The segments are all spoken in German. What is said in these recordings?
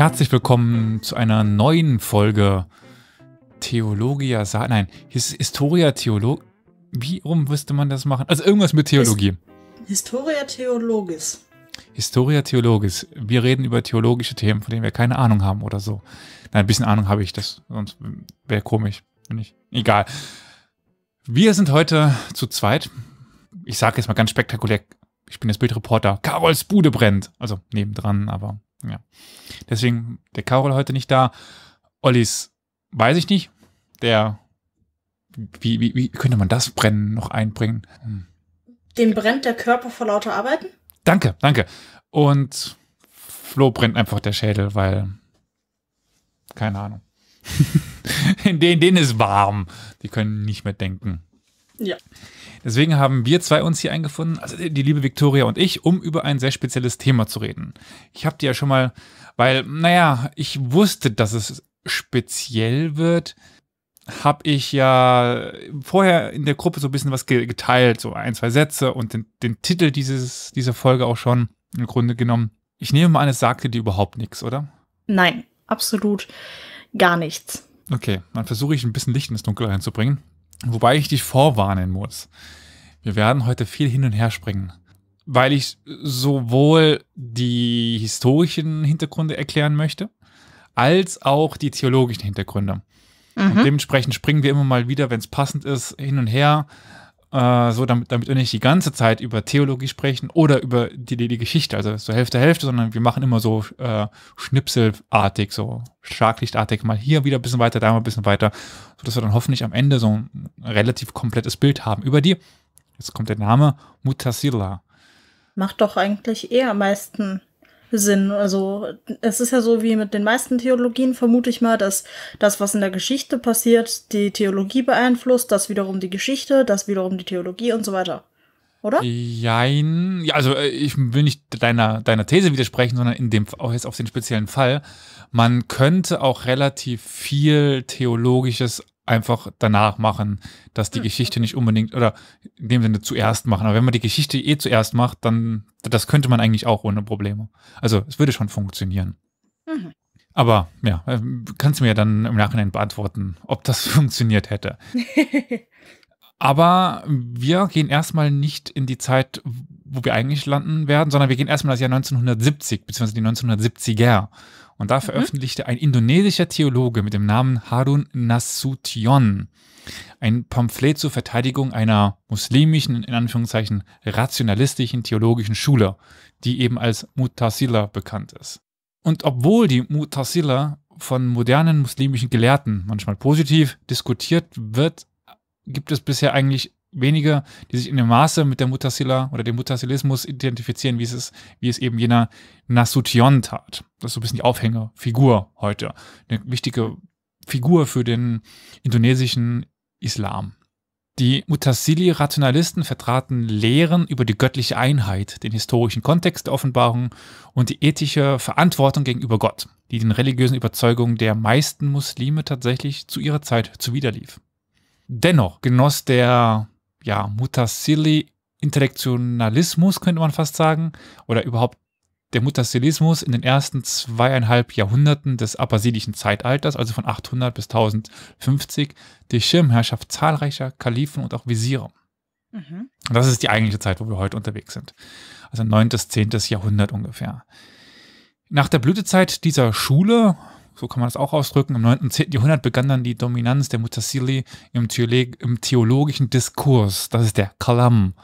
Herzlich willkommen zu einer neuen Folge Theologia Sa Nein, Historia Theolog. Wie rum wüsste man das machen? Also irgendwas mit Theologie. Historia Theologis. Historia Theologis. Wir reden über theologische Themen, von denen wir keine Ahnung haben oder so. Nein, ein bisschen Ahnung habe ich das, sonst wäre komisch. Bin ich. Egal. Wir sind heute zu zweit. Ich sage jetzt mal ganz spektakulär, ich bin das Bildreporter. Karols Bude brennt. Also nebendran, aber ja. Deswegen der Karol heute nicht da. Ollis weiß ich nicht. Der, wie, wie, wie könnte man das Brennen noch einbringen? Hm. Dem brennt der Körper vor lauter Arbeiten? Danke, danke. Und Flo brennt einfach der Schädel, weil, keine Ahnung. in, denen, denen ist warm. Die können nicht mehr denken. Ja. Deswegen haben wir zwei uns hier eingefunden, also die liebe Viktoria und ich, um über ein sehr spezielles Thema zu reden. Ich habe dir ja schon mal, weil, naja, ich wusste, dass es speziell wird, habe ich ja vorher in der Gruppe so ein bisschen was geteilt, so ein, zwei Sätze und den, den Titel dieses, dieser Folge auch schon im Grunde genommen. Ich nehme mal an, es sagte dir überhaupt nichts, oder? Nein, absolut gar nichts. Okay, dann versuche ich ein bisschen Licht ins Dunkel reinzubringen. Wobei ich dich vorwarnen muss. Wir werden heute viel hin und her springen, weil ich sowohl die historischen Hintergründe erklären möchte, als auch die theologischen Hintergründe. Mhm. dementsprechend springen wir immer mal wieder, wenn es passend ist, hin und her, äh, so damit, damit wir nicht die ganze Zeit über Theologie sprechen oder über die, die, die Geschichte, also so Hälfte, Hälfte, sondern wir machen immer so äh, schnipselartig, so schlaglichtartig, mal hier wieder ein bisschen weiter, da mal ein bisschen weiter, sodass wir dann hoffentlich am Ende so ein relativ komplettes Bild haben über die, jetzt kommt der Name, Mutasila. Macht doch eigentlich eher am meisten Sinn. Also es ist ja so wie mit den meisten Theologien, vermute ich mal, dass das, was in der Geschichte passiert, die Theologie beeinflusst, das wiederum die Geschichte, das wiederum die Theologie und so weiter. Oder? Jein. Ja, also äh, ich will nicht deiner, deiner These widersprechen, sondern in dem auch jetzt auf den speziellen Fall. Man könnte auch relativ viel Theologisches einfach danach machen, dass die hm. Geschichte nicht unbedingt oder in dem Sinne zuerst machen. Aber wenn man die Geschichte eh zuerst macht, dann das könnte man eigentlich auch ohne Probleme. Also es würde schon funktionieren. Mhm. Aber ja, äh, kannst du mir dann im Nachhinein beantworten, ob das funktioniert hätte. Aber wir gehen erstmal nicht in die Zeit, wo wir eigentlich landen werden, sondern wir gehen erstmal das Jahr 1970, beziehungsweise die 1970er. Und da mhm. veröffentlichte ein indonesischer Theologe mit dem Namen Harun Nasution ein Pamphlet zur Verteidigung einer muslimischen, in Anführungszeichen rationalistischen theologischen Schule, die eben als Mutasila bekannt ist. Und obwohl die Mutasila von modernen muslimischen Gelehrten manchmal positiv diskutiert wird, gibt es bisher eigentlich wenige, die sich in dem Maße mit der Mutasila oder dem Mutasilismus identifizieren, wie es ist, wie es eben jener Nasution tat. Das ist so ein bisschen die Aufhängerfigur heute. Eine wichtige Figur für den indonesischen Islam. Die Mutasili-Rationalisten vertraten Lehren über die göttliche Einheit, den historischen Kontext der Offenbarung und die ethische Verantwortung gegenüber Gott, die den religiösen Überzeugungen der meisten Muslime tatsächlich zu ihrer Zeit zuwiderlief. Dennoch genoss der ja, Mutasili-Intellektionalismus, könnte man fast sagen, oder überhaupt der Mutasilismus in den ersten zweieinhalb Jahrhunderten des abbasidischen Zeitalters, also von 800 bis 1050, die Schirmherrschaft zahlreicher Kalifen und auch Visiere. Mhm. Und das ist die eigentliche Zeit, wo wir heute unterwegs sind. Also 9. bis 10. Jahrhundert ungefähr. Nach der Blütezeit dieser Schule so kann man das auch ausdrücken. Im 9. und 10. Jahrhundert begann dann die Dominanz der Mutasili im, Theolog im theologischen Diskurs. Das ist der Kalam.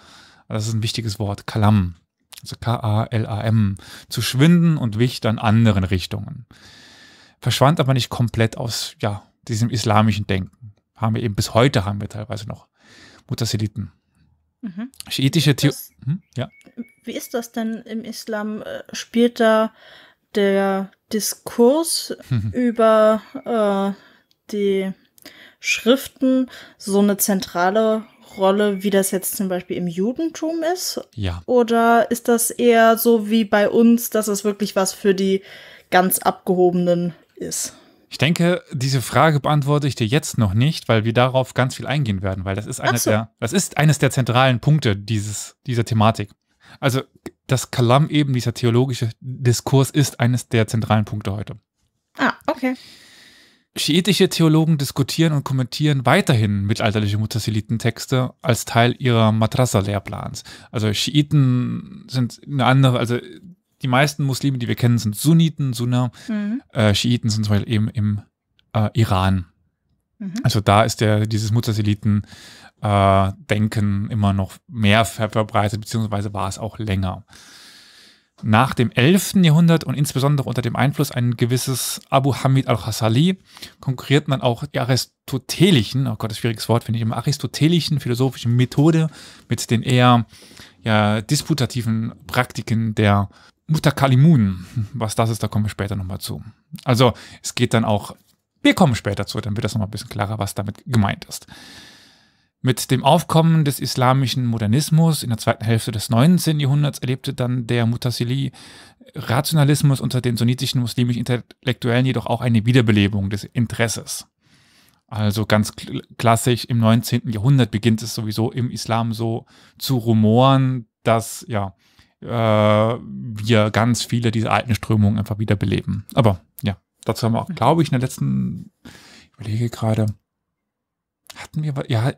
Das ist ein wichtiges Wort, Kalam. Also K-A-L-A-M. Zu schwinden und wich an anderen Richtungen. Verschwand aber nicht komplett aus ja, diesem islamischen Denken. Haben wir eben bis heute haben wir teilweise noch Mutasiliten. Mhm. Schiitische Theologie. Hm? Ja. Wie ist das denn im Islam? Äh, spielt da der Diskurs mhm. über äh, die Schriften so eine zentrale Rolle, wie das jetzt zum Beispiel im Judentum ist? Ja. Oder ist das eher so wie bei uns, dass es wirklich was für die ganz Abgehobenen ist? Ich denke, diese Frage beantworte ich dir jetzt noch nicht, weil wir darauf ganz viel eingehen werden, weil das ist, eine so. der, das ist eines der zentralen Punkte dieses, dieser Thematik. Also das Kalam eben, dieser theologische Diskurs, ist eines der zentralen Punkte heute. Ah, okay. Schiitische Theologen diskutieren und kommentieren weiterhin mittelalterliche Mutasilitentexte als Teil ihrer Madrasa-Lehrplans. Also Schiiten sind eine andere, also die meisten Muslime, die wir kennen, sind Sunniten, Sunna. Mhm. Äh, Schiiten sind zum Beispiel eben im äh, Iran. Mhm. Also da ist der, dieses Mutasiliten äh, Denken immer noch mehr verbreitet, beziehungsweise war es auch länger. Nach dem 11. Jahrhundert und insbesondere unter dem Einfluss ein gewisses Abu Hamid al-Hassali konkurriert man auch die aristotelischen, oh Gott, das schwieriges Wort finde ich immer, aristotelischen philosophischen Methode mit den eher ja, disputativen Praktiken der Mutakalimun. Was das ist, da kommen wir später nochmal zu. Also es geht dann auch, wir kommen später zu, dann wird das nochmal ein bisschen klarer, was damit gemeint ist. Mit dem Aufkommen des islamischen Modernismus in der zweiten Hälfte des 19. Jahrhunderts erlebte dann der Mutasili Rationalismus unter den sunnitischen muslimischen Intellektuellen jedoch auch eine Wiederbelebung des Interesses. Also ganz klassisch im 19. Jahrhundert beginnt es sowieso im Islam so zu rumoren, dass ja äh, wir ganz viele dieser alten Strömungen einfach wiederbeleben. Aber ja, dazu haben wir auch, mhm. glaube ich, in der letzten, ich überlege gerade, hatten wir, ja,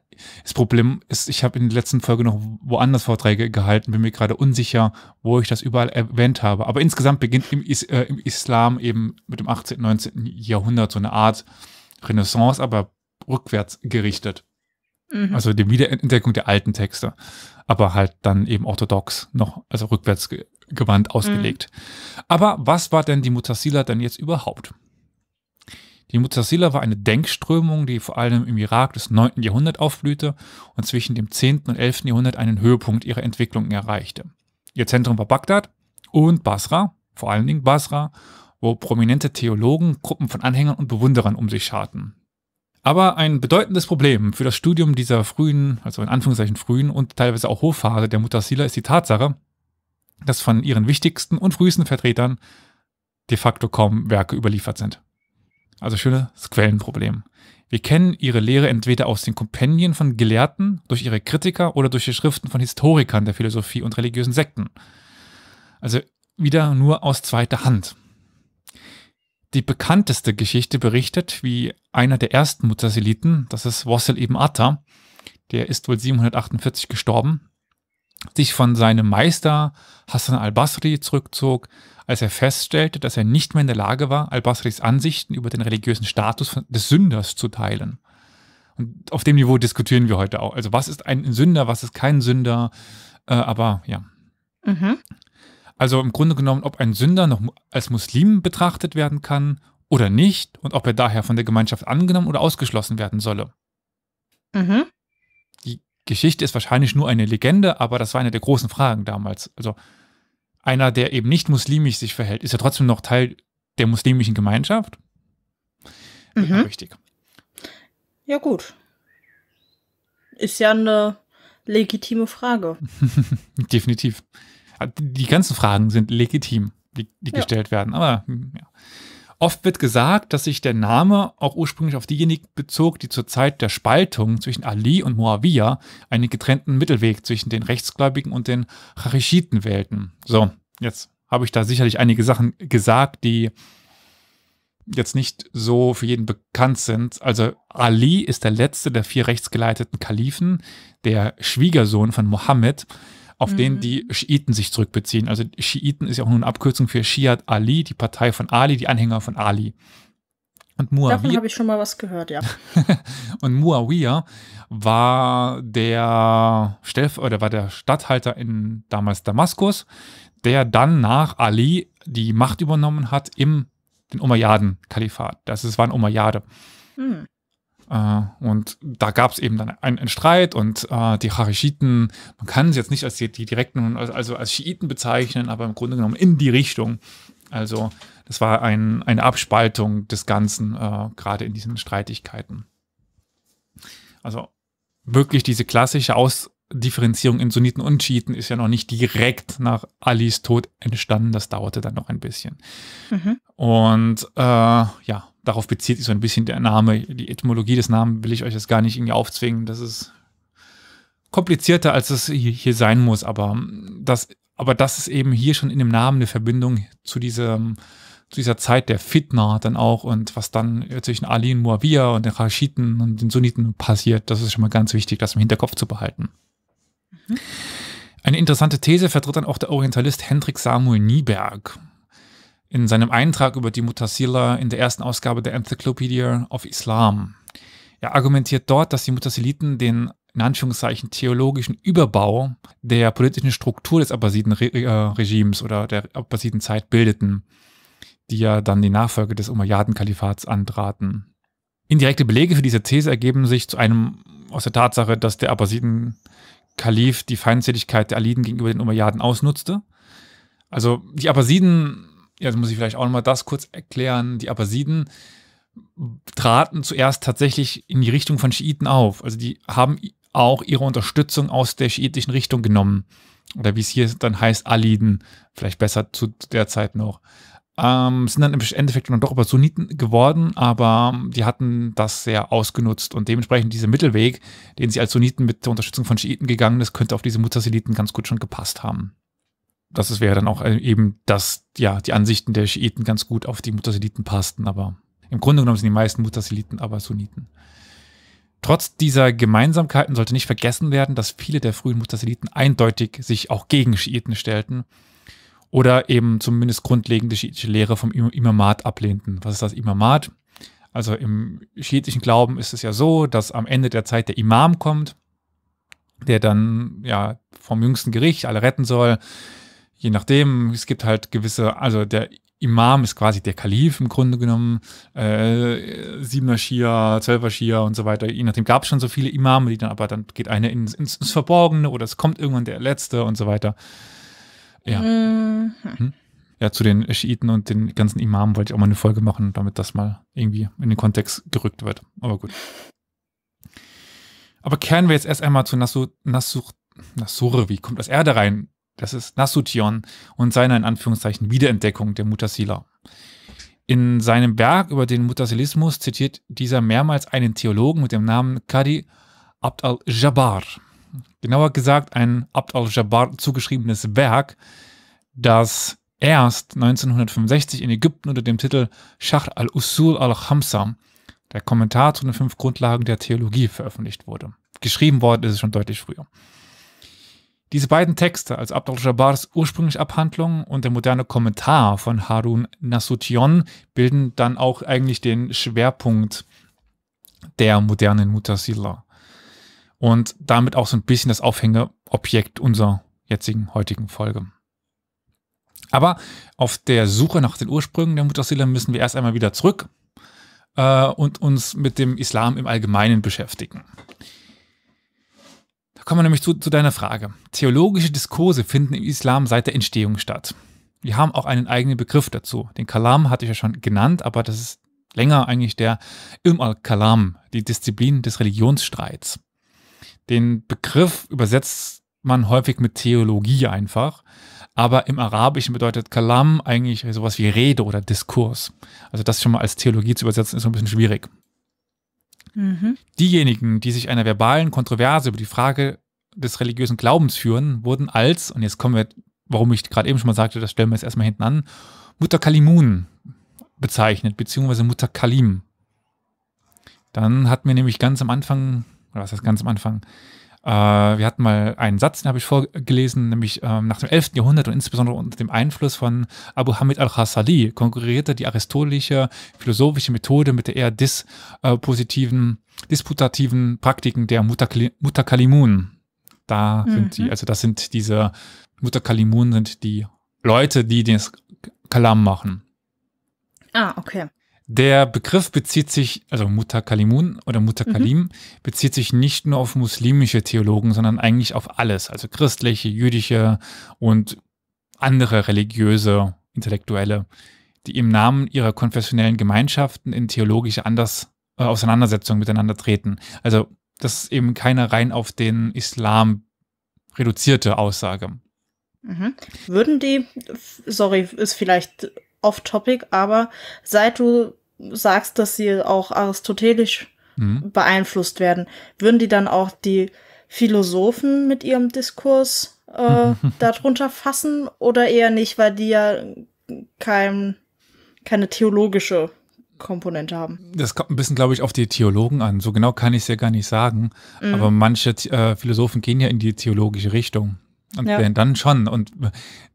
das Problem ist, ich habe in der letzten Folge noch woanders Vorträge gehalten, bin mir gerade unsicher, wo ich das überall erwähnt habe. Aber insgesamt beginnt im, Is äh, im Islam eben mit dem 18., 19. Jahrhundert so eine Art Renaissance, aber rückwärts gerichtet. Mhm. Also die Wiederentdeckung der alten Texte, aber halt dann eben orthodox noch, also rückwärts gewandt ausgelegt. Mhm. Aber was war denn die Mutasila denn jetzt überhaupt? Die Mutasila war eine Denkströmung, die vor allem im Irak des 9. Jahrhunderts aufblühte und zwischen dem 10. und 11. Jahrhundert einen Höhepunkt ihrer Entwicklung erreichte. Ihr Zentrum war Bagdad und Basra, vor allen Dingen Basra, wo prominente Theologen Gruppen von Anhängern und Bewunderern um sich scharten. Aber ein bedeutendes Problem für das Studium dieser frühen, also in Anführungszeichen frühen und teilweise auch Hochphase der Mutasila ist die Tatsache, dass von ihren wichtigsten und frühesten Vertretern de facto kaum Werke überliefert sind. Also schönes Quellenproblem. Wir kennen ihre Lehre entweder aus den Kompendien von Gelehrten, durch ihre Kritiker oder durch die Schriften von Historikern der Philosophie und religiösen Sekten. Also wieder nur aus zweiter Hand. Die bekannteste Geschichte berichtet, wie einer der ersten Mutterseliten, das ist Wassel ibn Atta, der ist wohl 748 gestorben, sich von seinem Meister Hassan al-Basri zurückzog, als er feststellte, dass er nicht mehr in der Lage war, al-Basris Ansichten über den religiösen Status des Sünders zu teilen. Und auf dem Niveau diskutieren wir heute auch. Also was ist ein Sünder, was ist kein Sünder? Äh, aber ja. Mhm. Also im Grunde genommen, ob ein Sünder noch als Muslim betrachtet werden kann oder nicht und ob er daher von der Gemeinschaft angenommen oder ausgeschlossen werden solle. Mhm. Geschichte ist wahrscheinlich nur eine Legende, aber das war eine der großen Fragen damals. Also einer, der eben nicht muslimisch sich verhält, ist ja trotzdem noch Teil der muslimischen Gemeinschaft. Mhm. Ja, richtig. Ja gut. Ist ja eine legitime Frage. Definitiv. Die ganzen Fragen sind legitim, die, die ja. gestellt werden. Aber hm, ja. Oft wird gesagt, dass sich der Name auch ursprünglich auf diejenigen bezog, die zur Zeit der Spaltung zwischen Ali und Moawiyah einen getrennten Mittelweg zwischen den Rechtsgläubigen und den Harischiten wählten. So, jetzt habe ich da sicherlich einige Sachen gesagt, die jetzt nicht so für jeden bekannt sind. Also Ali ist der letzte der vier rechtsgeleiteten Kalifen, der Schwiegersohn von Mohammed, auf mhm. den die Schiiten sich zurückbeziehen. Also Schiiten ist ja auch nur eine Abkürzung für Shiat Ali, die Partei von Ali, die Anhänger von Ali. Und Muawiyah, Davon habe ich schon mal was gehört, ja. und Muawiyah war der Steff oder war der Statthalter in damals Damaskus, der dann nach Ali die Macht übernommen hat im den Umayyaden-Kalifat. Das ist, waren Umayyade. Mhm. Äh, und da gab es eben dann einen, einen Streit und äh, die Harischiten, man kann es jetzt nicht als die, die direkten, also als Schiiten bezeichnen, aber im Grunde genommen in die Richtung. Also das war ein, eine Abspaltung des Ganzen, äh, gerade in diesen Streitigkeiten. Also wirklich diese klassische Ausdifferenzierung in Sunniten und Schiiten ist ja noch nicht direkt nach Alis Tod entstanden. Das dauerte dann noch ein bisschen. Mhm. Und äh, ja, darauf bezieht sich so ein bisschen der Name. Die Etymologie des Namens will ich euch jetzt gar nicht irgendwie aufzwingen. Das ist komplizierter, als es hier sein muss, aber das, aber das ist eben hier schon in dem Namen eine Verbindung zu diesem, zu dieser Zeit der Fitna dann auch und was dann zwischen Ali und Muawiyah und den Raschiten und den Sunniten passiert, das ist schon mal ganz wichtig, das im Hinterkopf zu behalten. Mhm. Eine interessante These vertritt dann auch der Orientalist Hendrik Samuel Nieberg in seinem Eintrag über die Mutasila in der ersten Ausgabe der Encyclopedia of Islam. Er argumentiert dort, dass die Mutasiliten den in Anführungszeichen theologischen Überbau der politischen Struktur des Abbasidenregimes äh, oder der Abbasidenzeit bildeten, die ja dann die Nachfolge des Umayyaden-Kalifats antraten. Indirekte Belege für diese These ergeben sich zu einem aus der Tatsache, dass der Abbasiden-Kalif die Feindseligkeit der Aliden gegenüber den Umayyaden ausnutzte. Also die Abbasiden ja, jetzt also muss ich vielleicht auch nochmal das kurz erklären, die Abbasiden traten zuerst tatsächlich in die Richtung von Schiiten auf. Also die haben auch ihre Unterstützung aus der schiitischen Richtung genommen. Oder wie es hier dann heißt, Aliden, vielleicht besser zu der Zeit noch. Ähm, sind dann im Endeffekt dann doch aber Sunniten geworden, aber ähm, die hatten das sehr ausgenutzt und dementsprechend dieser Mittelweg, den sie als Sunniten mit der Unterstützung von Schiiten gegangen ist, könnte auf diese Mutasiliten ganz gut schon gepasst haben das wäre dann auch äh, eben, dass ja die Ansichten der Schiiten ganz gut auf die Mutasiliten passten, aber im Grunde genommen sind die meisten Mutasiliten aber Sunniten. Trotz dieser Gemeinsamkeiten sollte nicht vergessen werden, dass viele der frühen Mutasiliten eindeutig sich auch gegen Schiiten stellten oder eben zumindest grundlegende schiitische Lehre vom Imamat ablehnten. Was ist das Imamat? Also im schiitischen Glauben ist es ja so, dass am Ende der Zeit der Imam kommt, der dann ja vom jüngsten Gericht alle retten soll je nachdem, es gibt halt gewisse, also der Imam ist quasi der Kalif im Grunde genommen, äh, Siebener Schia, Zwölfer Schia und so weiter. Je nachdem gab es schon so viele Imame, die dann aber dann geht einer ins, ins Verborgene oder es kommt irgendwann der Letzte und so weiter. Ja. Mhm. Hm? Ja, zu den Schiiten und den ganzen Imamen wollte ich auch mal eine Folge machen, damit das mal irgendwie in den Kontext gerückt wird. Aber gut. Aber kehren wir jetzt erst einmal zu Nassur, Nasur, Nasur wie kommt das Erde rein? Das ist Nasution und seiner in Anführungszeichen Wiederentdeckung der Mutasila. In seinem Werk über den Mutasilismus zitiert dieser mehrmals einen Theologen mit dem Namen Qadi Abd al-Jabbar. Genauer gesagt ein Abd al-Jabbar zugeschriebenes Werk, das erst 1965 in Ägypten unter dem Titel Shahr al-Usul al-Khamsa, der Kommentar zu den fünf Grundlagen der Theologie, veröffentlicht wurde. Geschrieben worden ist es schon deutlich früher. Diese beiden Texte, also Abd al-Jabbars ursprüngliche Abhandlung und der moderne Kommentar von Harun Nasution, bilden dann auch eigentlich den Schwerpunkt der modernen Mutasila. Und damit auch so ein bisschen das Aufhängeobjekt unserer jetzigen, heutigen Folge. Aber auf der Suche nach den Ursprüngen der Mutasila müssen wir erst einmal wieder zurück äh, und uns mit dem Islam im Allgemeinen beschäftigen kommen wir nämlich zu, zu deiner Frage. Theologische Diskurse finden im Islam seit der Entstehung statt. Wir haben auch einen eigenen Begriff dazu. Den Kalam hatte ich ja schon genannt, aber das ist länger eigentlich der Ilm al-Kalam, die Disziplin des Religionsstreits. Den Begriff übersetzt man häufig mit Theologie einfach, aber im Arabischen bedeutet Kalam eigentlich sowas wie Rede oder Diskurs. Also das schon mal als Theologie zu übersetzen ist ein bisschen schwierig. Mhm. Diejenigen, die sich einer verbalen Kontroverse über die Frage des religiösen Glaubens führen, wurden als, und jetzt kommen wir, warum ich gerade eben schon mal sagte, das stellen wir jetzt erstmal hinten an, Mutter Kalimun bezeichnet, beziehungsweise Mutter Kalim. Dann hat mir nämlich ganz am Anfang, oder was heißt ganz am Anfang, äh, wir hatten mal einen Satz, den habe ich vorgelesen, nämlich äh, nach dem 11. Jahrhundert und insbesondere unter dem Einfluss von Abu Hamid al-Ghazali konkurrierte die aristotelische philosophische Methode mit der eher dispositiven, äh, disputativen Praktiken der Mutakali Mutakalimun. Da mhm. sind die, mhm. also das sind diese Mutakalimun sind die Leute, die den Kalam machen. Ah, okay. Der Begriff bezieht sich, also Mutter Kalimun oder Mutter mhm. Kalim, mhm. bezieht sich nicht nur auf muslimische Theologen, sondern eigentlich auf alles, also christliche, jüdische und andere religiöse Intellektuelle, die im Namen ihrer konfessionellen Gemeinschaften in theologische Anders äh, Auseinandersetzungen miteinander treten. Also das ist eben keine rein auf den Islam reduzierte Aussage. Mhm. Würden die, sorry, ist vielleicht off-topic, aber seit du sagst, dass sie auch aristotelisch mhm. beeinflusst werden, würden die dann auch die Philosophen mit ihrem Diskurs äh, darunter fassen oder eher nicht, weil die ja kein, keine theologische Komponente haben. Das kommt ein bisschen, glaube ich, auf die Theologen an. So genau kann ich es ja gar nicht sagen. Mhm. Aber manche äh, Philosophen gehen ja in die theologische Richtung. Und ja. dann schon. Und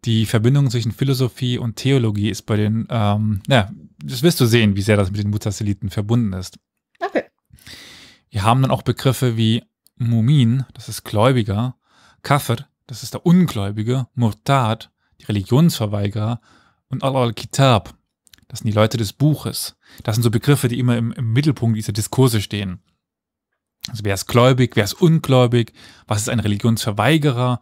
die Verbindung zwischen Philosophie und Theologie ist bei den, ähm, ja, das wirst du sehen, wie sehr das mit den Mutaseliten verbunden ist. Okay. Wir haben dann auch Begriffe wie Mumin, das ist Gläubiger, Kafir, das ist der Ungläubige, Murtad, die Religionsverweigerer und Al-Al-Kitab, das sind die Leute des Buches. Das sind so Begriffe, die immer im, im Mittelpunkt dieser Diskurse stehen. Also wer ist gläubig, wer ist ungläubig, was ist ein Religionsverweigerer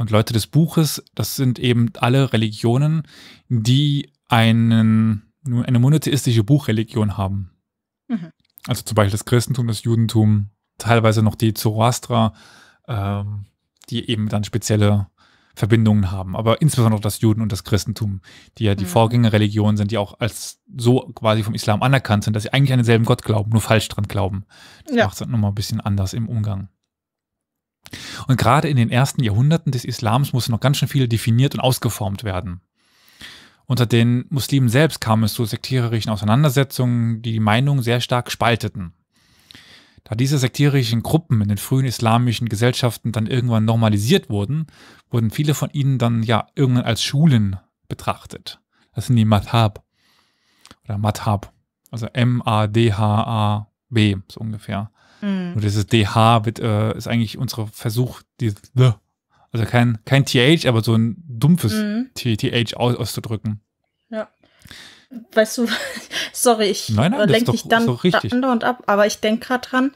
und Leute des Buches, das sind eben alle Religionen, die einen, eine monotheistische Buchreligion haben. Mhm. Also zum Beispiel das Christentum, das Judentum, teilweise noch die Zoroastra, ähm, die eben dann spezielle Verbindungen haben, aber insbesondere das Juden und das Christentum, die ja die mhm. Vorgängerreligionen sind, die auch als so quasi vom Islam anerkannt sind, dass sie eigentlich an denselben Gott glauben, nur falsch dran glauben. Das ja. macht es dann nochmal ein bisschen anders im Umgang. Und gerade in den ersten Jahrhunderten des Islams musste noch ganz schön viel definiert und ausgeformt werden. Unter den Muslimen selbst kam es zu sektiererischen Auseinandersetzungen, die die Meinung sehr stark spalteten. Da diese sektiererischen Gruppen in den frühen islamischen Gesellschaften dann irgendwann normalisiert wurden, wurden viele von ihnen dann ja irgendwann als Schulen betrachtet. Das sind die Madhab oder Madhab, also M-A-D-H-A-B, so ungefähr. Mhm. Und dieses DH wird, äh, ist eigentlich unser Versuch, die The. Ne, also kein, kein TH, aber so ein dumpfes mhm. TH aus, auszudrücken. Ja. Weißt du, sorry, ich lenke dich dann andauernd ab, aber ich denke gerade dran,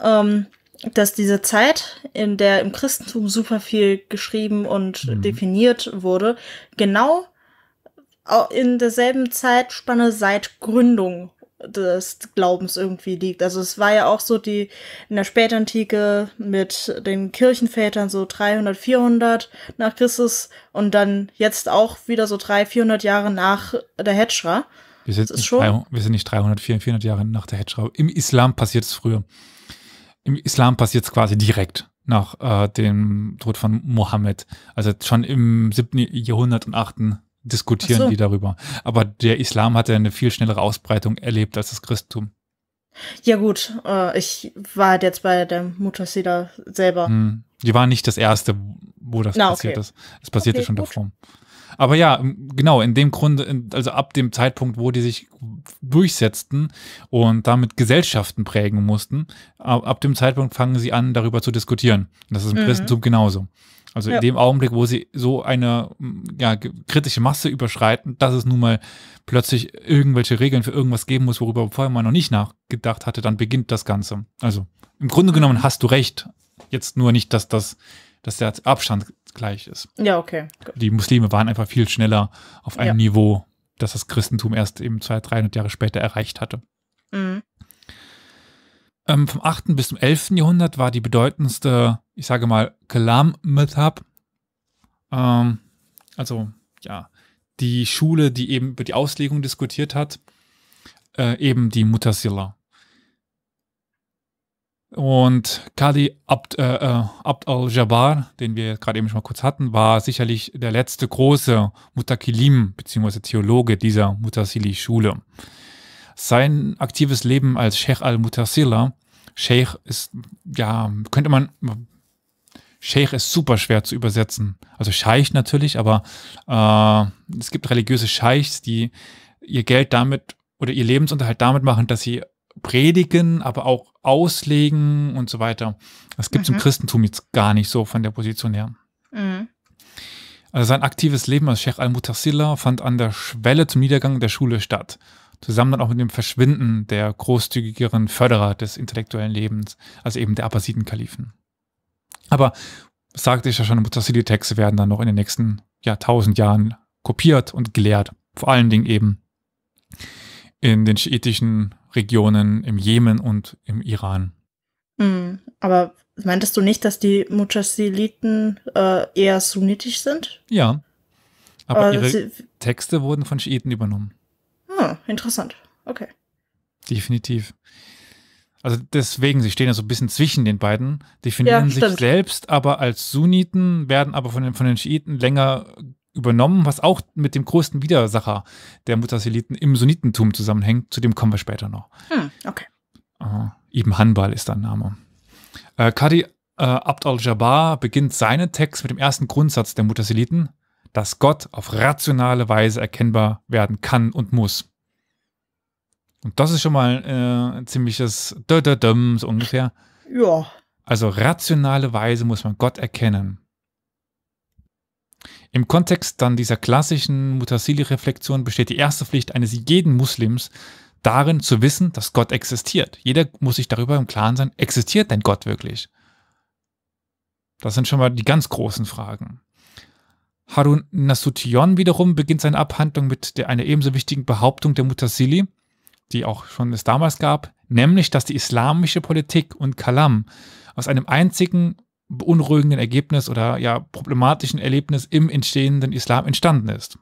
ähm, dass diese Zeit, in der im Christentum super viel geschrieben und mhm. definiert wurde, genau in derselben Zeitspanne seit Gründung des Glaubens irgendwie liegt. Also es war ja auch so die in der Spätantike mit den Kirchenvätern so 300, 400 nach Christus und dann jetzt auch wieder so 300, 400 Jahre nach der Hedschra. Wir sind, nicht, schon 300, wir sind nicht 300, 400, Jahre nach der Hedschra. Im Islam passiert es früher. Im Islam passiert es quasi direkt nach äh, dem Tod von Mohammed. Also schon im 7. Jahrhundert und 8. Jahrhundert diskutieren so. die darüber. Aber der Islam hat ja eine viel schnellere Ausbreitung erlebt als das Christentum. Ja gut, äh, ich war halt jetzt bei der Mutasida selber. Hm. Die waren nicht das erste, wo das Na, passiert okay. ist. Es passierte okay, schon gut. davor. Aber ja, genau, in dem Grunde, also ab dem Zeitpunkt, wo die sich durchsetzten und damit Gesellschaften prägen mussten, ab, ab dem Zeitpunkt fangen sie an, darüber zu diskutieren. Das ist im mhm. Christentum genauso. Also ja. in dem Augenblick, wo sie so eine mm, ja, kritische Masse überschreiten, dass es nun mal plötzlich irgendwelche Regeln für irgendwas geben muss, worüber vorher man noch nicht nachgedacht hatte, dann beginnt das Ganze. Also im Grunde genommen hast du recht. Jetzt nur nicht, dass das dass der Abstand gleich ist. Ja, okay. Die Muslime waren einfach viel schneller auf einem ja. Niveau, das das Christentum erst eben 200, 300 Jahre später erreicht hatte. Mhm. Ähm, vom 8. bis zum 11. Jahrhundert war die bedeutendste ich sage mal, Kalam Mithab. ähm, also ja, die Schule, die eben über die Auslegung diskutiert hat, äh, eben die Mutasila. Und Qadi Abd, äh, äh Abd al-Jabbar, den wir gerade eben schon mal kurz hatten, war sicherlich der letzte große Mutakilim bzw. Theologe dieser Mutasili-Schule. Sein aktives Leben als Sheikh al-Mutasila, Sheikh ist, ja, könnte man Scheich ist super schwer zu übersetzen. Also Scheich natürlich, aber äh, es gibt religiöse Scheichs, die ihr Geld damit oder ihr Lebensunterhalt damit machen, dass sie predigen, aber auch auslegen und so weiter. Das gibt es mhm. im Christentum jetzt gar nicht so von der Position her. Mhm. Also sein aktives Leben als Sheikh al-Mutasila fand an der Schwelle zum Niedergang der Schule statt. Zusammen dann auch mit dem Verschwinden der großzügigeren Förderer des intellektuellen Lebens, also eben der Abbasiden-Kalifen. Aber sagte ich ja schon, fossile Texte werden dann noch in den nächsten Jahrtausend Jahren kopiert und gelehrt. Vor allen Dingen eben in den schiitischen Regionen im Jemen und im Iran. Hm, aber meintest du nicht, dass die Mujasiliten äh, eher sunnitisch sind? Ja. Aber äh, ihre Texte wurden von Schiiten übernommen. Ah, interessant. Okay. Definitiv. Also deswegen, sie stehen ja so ein bisschen zwischen den beiden, definieren ja, sich selbst aber als Sunniten, werden aber von den, von den Schiiten länger übernommen, was auch mit dem größten Widersacher der Mutasiliten im Sunnitentum zusammenhängt. Zu dem kommen wir später noch. Hm, okay. Uh, Ibn Hanbal ist der Name. Äh, uh, Qadi äh, Abd al-Jabbar beginnt seinen Text mit dem ersten Grundsatz der Mutasiliten, dass Gott auf rationale Weise erkennbar werden kann und muss. Und das ist schon mal äh, ein ziemliches Dö -dö -dö so ungefähr. Ja. Also rationale Weise muss man Gott erkennen. Im Kontext dann dieser klassischen Mutasili-Reflexion besteht die erste Pflicht eines jeden Muslims darin zu wissen, dass Gott existiert. Jeder muss sich darüber im Klaren sein, existiert denn Gott wirklich? Das sind schon mal die ganz großen Fragen. Harun Nasution wiederum beginnt seine Abhandlung mit der, einer ebenso wichtigen Behauptung der Mutasili, die auch schon es damals gab, nämlich dass die islamische Politik und Kalam aus einem einzigen beunruhigenden Ergebnis oder ja problematischen Erlebnis im entstehenden Islam entstanden ist.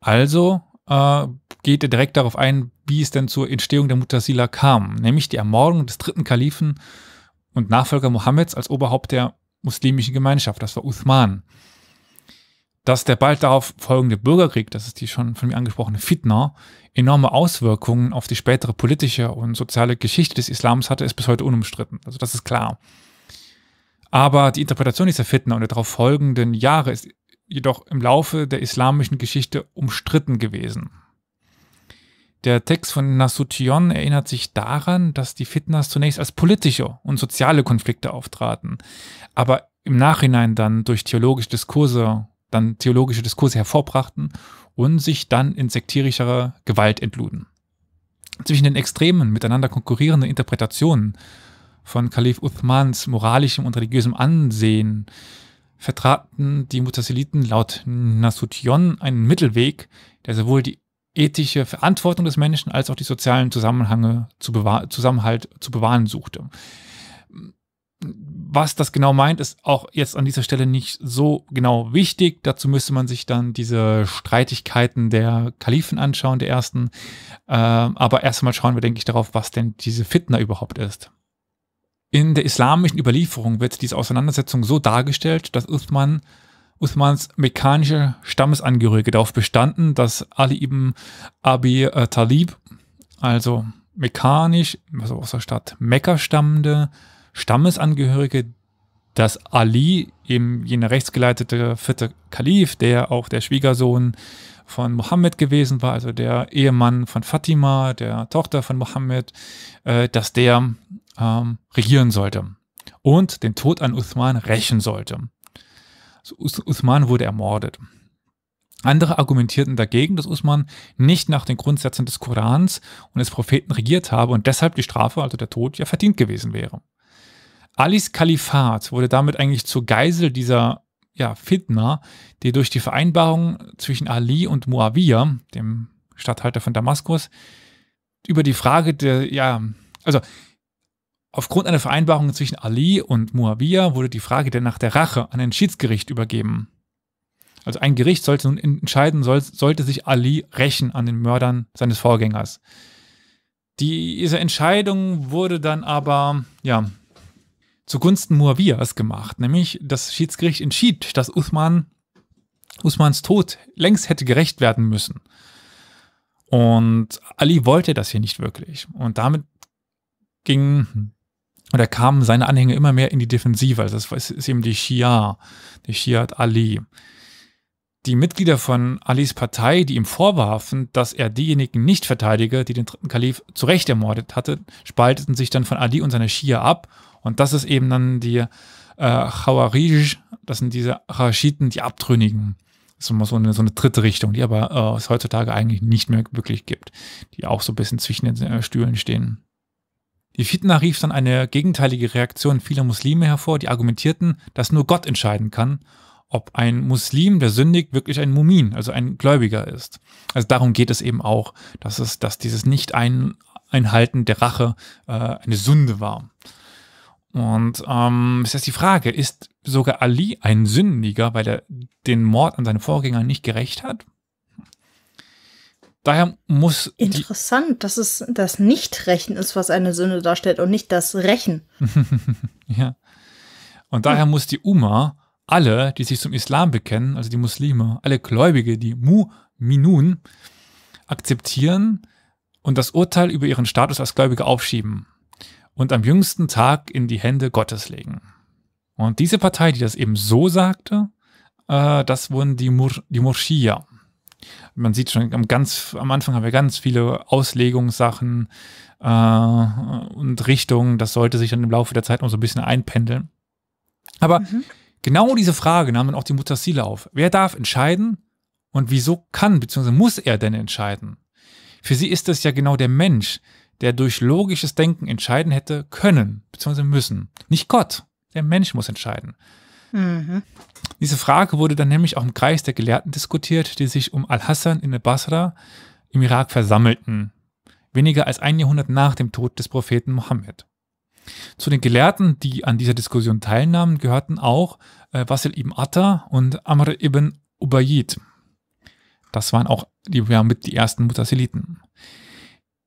Also äh, geht er direkt darauf ein, wie es denn zur Entstehung der Mutasila kam, nämlich die Ermordung des dritten Kalifen und Nachfolger Mohammeds als Oberhaupt der muslimischen Gemeinschaft, das war Uthman dass der bald darauf folgende Bürgerkrieg, das ist die schon von mir angesprochene Fitna, enorme Auswirkungen auf die spätere politische und soziale Geschichte des Islams hatte, ist bis heute unumstritten. Also das ist klar. Aber die Interpretation dieser Fitna und der darauf folgenden Jahre ist jedoch im Laufe der islamischen Geschichte umstritten gewesen. Der Text von Nasution erinnert sich daran, dass die Fitnas zunächst als politische und soziale Konflikte auftraten, aber im Nachhinein dann durch theologische Diskurse dann theologische Diskurse hervorbrachten und sich dann in sektierischer Gewalt entluden. Zwischen den extremen, miteinander konkurrierenden Interpretationen von Kalif Uthmans moralischem und religiösem Ansehen vertraten die Mutasiliten laut Nasution einen Mittelweg, der sowohl die ethische Verantwortung des Menschen als auch die sozialen Zusammenhänge zu Zusammenhalt zu bewahren suchte was das genau meint, ist auch jetzt an dieser Stelle nicht so genau wichtig. Dazu müsste man sich dann diese Streitigkeiten der Kalifen anschauen, der ersten. Ähm, aber erstmal schauen wir, denke ich, darauf, was denn diese Fitna überhaupt ist. In der islamischen Überlieferung wird diese Auseinandersetzung so dargestellt, dass Uthman, Uthmans mekanische Stammesangehörige darauf bestanden, dass Ali ibn Abi äh, Talib, also mekanisch, also aus der Stadt Mekka stammende, Stammesangehörige, dass Ali, eben jener rechtsgeleitete vierte Kalif, der auch der Schwiegersohn von Mohammed gewesen war, also der Ehemann von Fatima, der Tochter von Mohammed, äh, dass der ähm, regieren sollte und den Tod an Uthman rächen sollte. Also Uthman wurde ermordet. Andere argumentierten dagegen, dass Usman nicht nach den Grundsätzen des Korans und des Propheten regiert habe und deshalb die Strafe, also der Tod, ja verdient gewesen wäre. Alis Kalifat wurde damit eigentlich zur Geisel dieser ja, Fitna, die durch die Vereinbarung zwischen Ali und Muawiyah, dem Statthalter von Damaskus, über die Frage der, ja, also aufgrund einer Vereinbarung zwischen Ali und Muawiyah wurde die Frage der nach der Rache an ein Schiedsgericht übergeben. Also ein Gericht sollte nun entscheiden, soll, sollte sich Ali rächen an den Mördern seines Vorgängers. diese Entscheidung wurde dann aber, ja, zugunsten Muawias gemacht. Nämlich das Schiedsgericht entschied, dass Uthman, Uthmans Tod längst hätte gerecht werden müssen. Und Ali wollte das hier nicht wirklich. Und damit ging oder kamen seine Anhänger immer mehr in die Defensive. Also das ist eben die Shia, die Shiat Ali. Die Mitglieder von Alis Partei, die ihm vorwarfen, dass er diejenigen nicht verteidige, die den dritten Kalif zu Recht ermordet hatte, spalteten sich dann von Ali und seiner Shia ab und das ist eben dann die äh, Khawarij, das sind diese Raschiten, die Abtrünnigen. Das ist immer so eine, so eine dritte Richtung, die aber äh, es heutzutage eigentlich nicht mehr wirklich gibt, die auch so ein bisschen zwischen den äh, Stühlen stehen. Die Fitna rief dann eine gegenteilige Reaktion vieler Muslime hervor, die argumentierten, dass nur Gott entscheiden kann, ob ein Muslim, der sündigt, wirklich ein Mumin, also ein Gläubiger ist. Also darum geht es eben auch, dass es, dass dieses Nicht-Einhalten der Rache äh, eine Sünde war. Und ähm, ist die Frage, ist sogar Ali ein Sündiger, weil er den Mord an seinen Vorgängern nicht gerecht hat? Daher muss. Interessant, dass es das Nichtrechen ist, was eine Sünde darstellt und nicht das Rächen. ja. Und daher hm. muss die Umma alle, die sich zum Islam bekennen, also die Muslime, alle Gläubige, die Mu'minun, akzeptieren und das Urteil über ihren Status als Gläubige aufschieben und am jüngsten Tag in die Hände Gottes legen. Und diese Partei, die das eben so sagte, äh, das wurden die, Mur die Murschia. Man sieht schon, am, ganz, am Anfang haben wir ganz viele Auslegungssachen äh, und Richtungen. Das sollte sich dann im Laufe der Zeit noch so ein bisschen einpendeln. Aber mhm. genau diese Frage nahm dann auch die Mutasile auf. Wer darf entscheiden und wieso kann bzw. muss er denn entscheiden? Für sie ist das ja genau der Mensch, der durch logisches Denken entscheiden hätte können, bzw. müssen. Nicht Gott, der Mensch muss entscheiden. Mhm. Diese Frage wurde dann nämlich auch im Kreis der Gelehrten diskutiert, die sich um Al-Hassan in basra im Irak versammelten, weniger als ein Jahrhundert nach dem Tod des Propheten Mohammed. Zu den Gelehrten, die an dieser Diskussion teilnahmen, gehörten auch äh, Wasil ibn Atta und Amr ibn Ubayid. Das waren auch die, ja, mit die ersten Mutasiliten.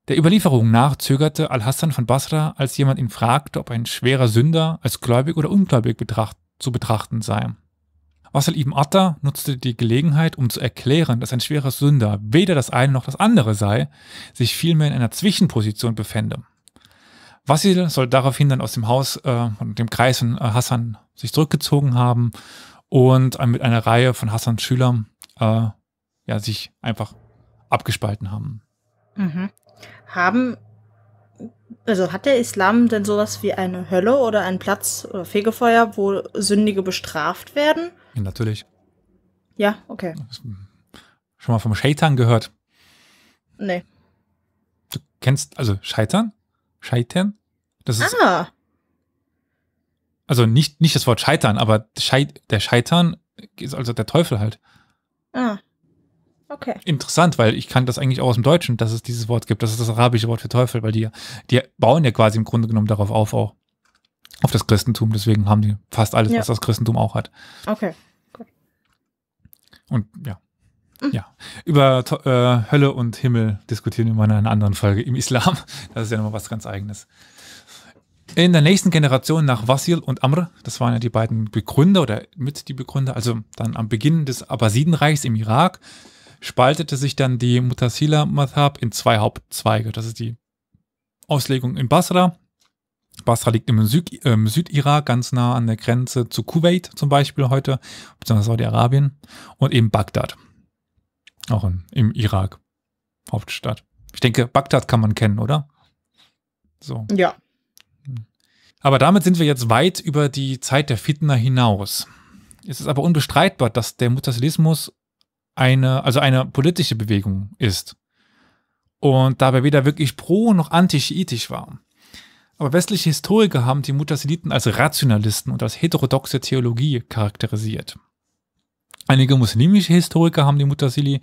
Der Überlieferung nach zögerte Al-Hassan von Basra, als jemand ihn fragte, ob ein schwerer Sünder als gläubig oder ungläubig betracht, zu betrachten sei. Wassel ibn Atta nutzte die Gelegenheit, um zu erklären, dass ein schwerer Sünder weder das eine noch das andere sei, sich vielmehr in einer Zwischenposition befände. Wassil soll daraufhin dann aus dem Haus äh, dem Kreis von äh, Hassan sich zurückgezogen haben und mit einer Reihe von Hassans Schülern äh, ja, sich einfach abgespalten haben. Mhm haben, also hat der Islam denn sowas wie eine Hölle oder einen Platz oder Fegefeuer, wo Sündige bestraft werden? Ja, natürlich. Ja, okay. Schon mal vom Scheitern gehört? Nee. Du kennst, also Scheitern? Scheitern? Das ist. Ah. Also nicht, nicht das Wort Scheitern, aber der Scheitern ist also der Teufel halt. Ah. Okay. Interessant, weil ich kann das eigentlich auch aus dem Deutschen, dass es dieses Wort gibt. Das ist das arabische Wort für Teufel, weil die, die bauen ja quasi im Grunde genommen darauf auf, auch auf das Christentum. Deswegen haben die fast alles, ja. was das Christentum auch hat. Okay, Und ja. Mhm. Ja, über äh, Hölle und Himmel diskutieren wir mal in einer anderen Folge im Islam. Das ist ja nochmal was ganz eigenes. In der nächsten Generation nach Wasil und Amr, das waren ja die beiden Begründer oder mit die Begründer, also dann am Beginn des Abbasidenreichs im Irak, spaltete sich dann die Mutasila Mathab in zwei Hauptzweige. Das ist die Auslegung in Basra. Basra liegt im Süd, äh, Südirak, ganz nah an der Grenze zu Kuwait zum Beispiel heute, beziehungsweise Saudi-Arabien, und eben Bagdad. Auch in, im Irak, Hauptstadt. Ich denke, Bagdad kann man kennen, oder? So. Ja. Aber damit sind wir jetzt weit über die Zeit der Fitna hinaus. Es ist aber unbestreitbar, dass der Mutasilismus eine, also eine politische Bewegung ist und dabei weder wirklich pro noch antischiitisch war. Aber westliche Historiker haben die Mutasiliten als Rationalisten und als heterodoxe Theologie charakterisiert. Einige muslimische Historiker haben die Mutasili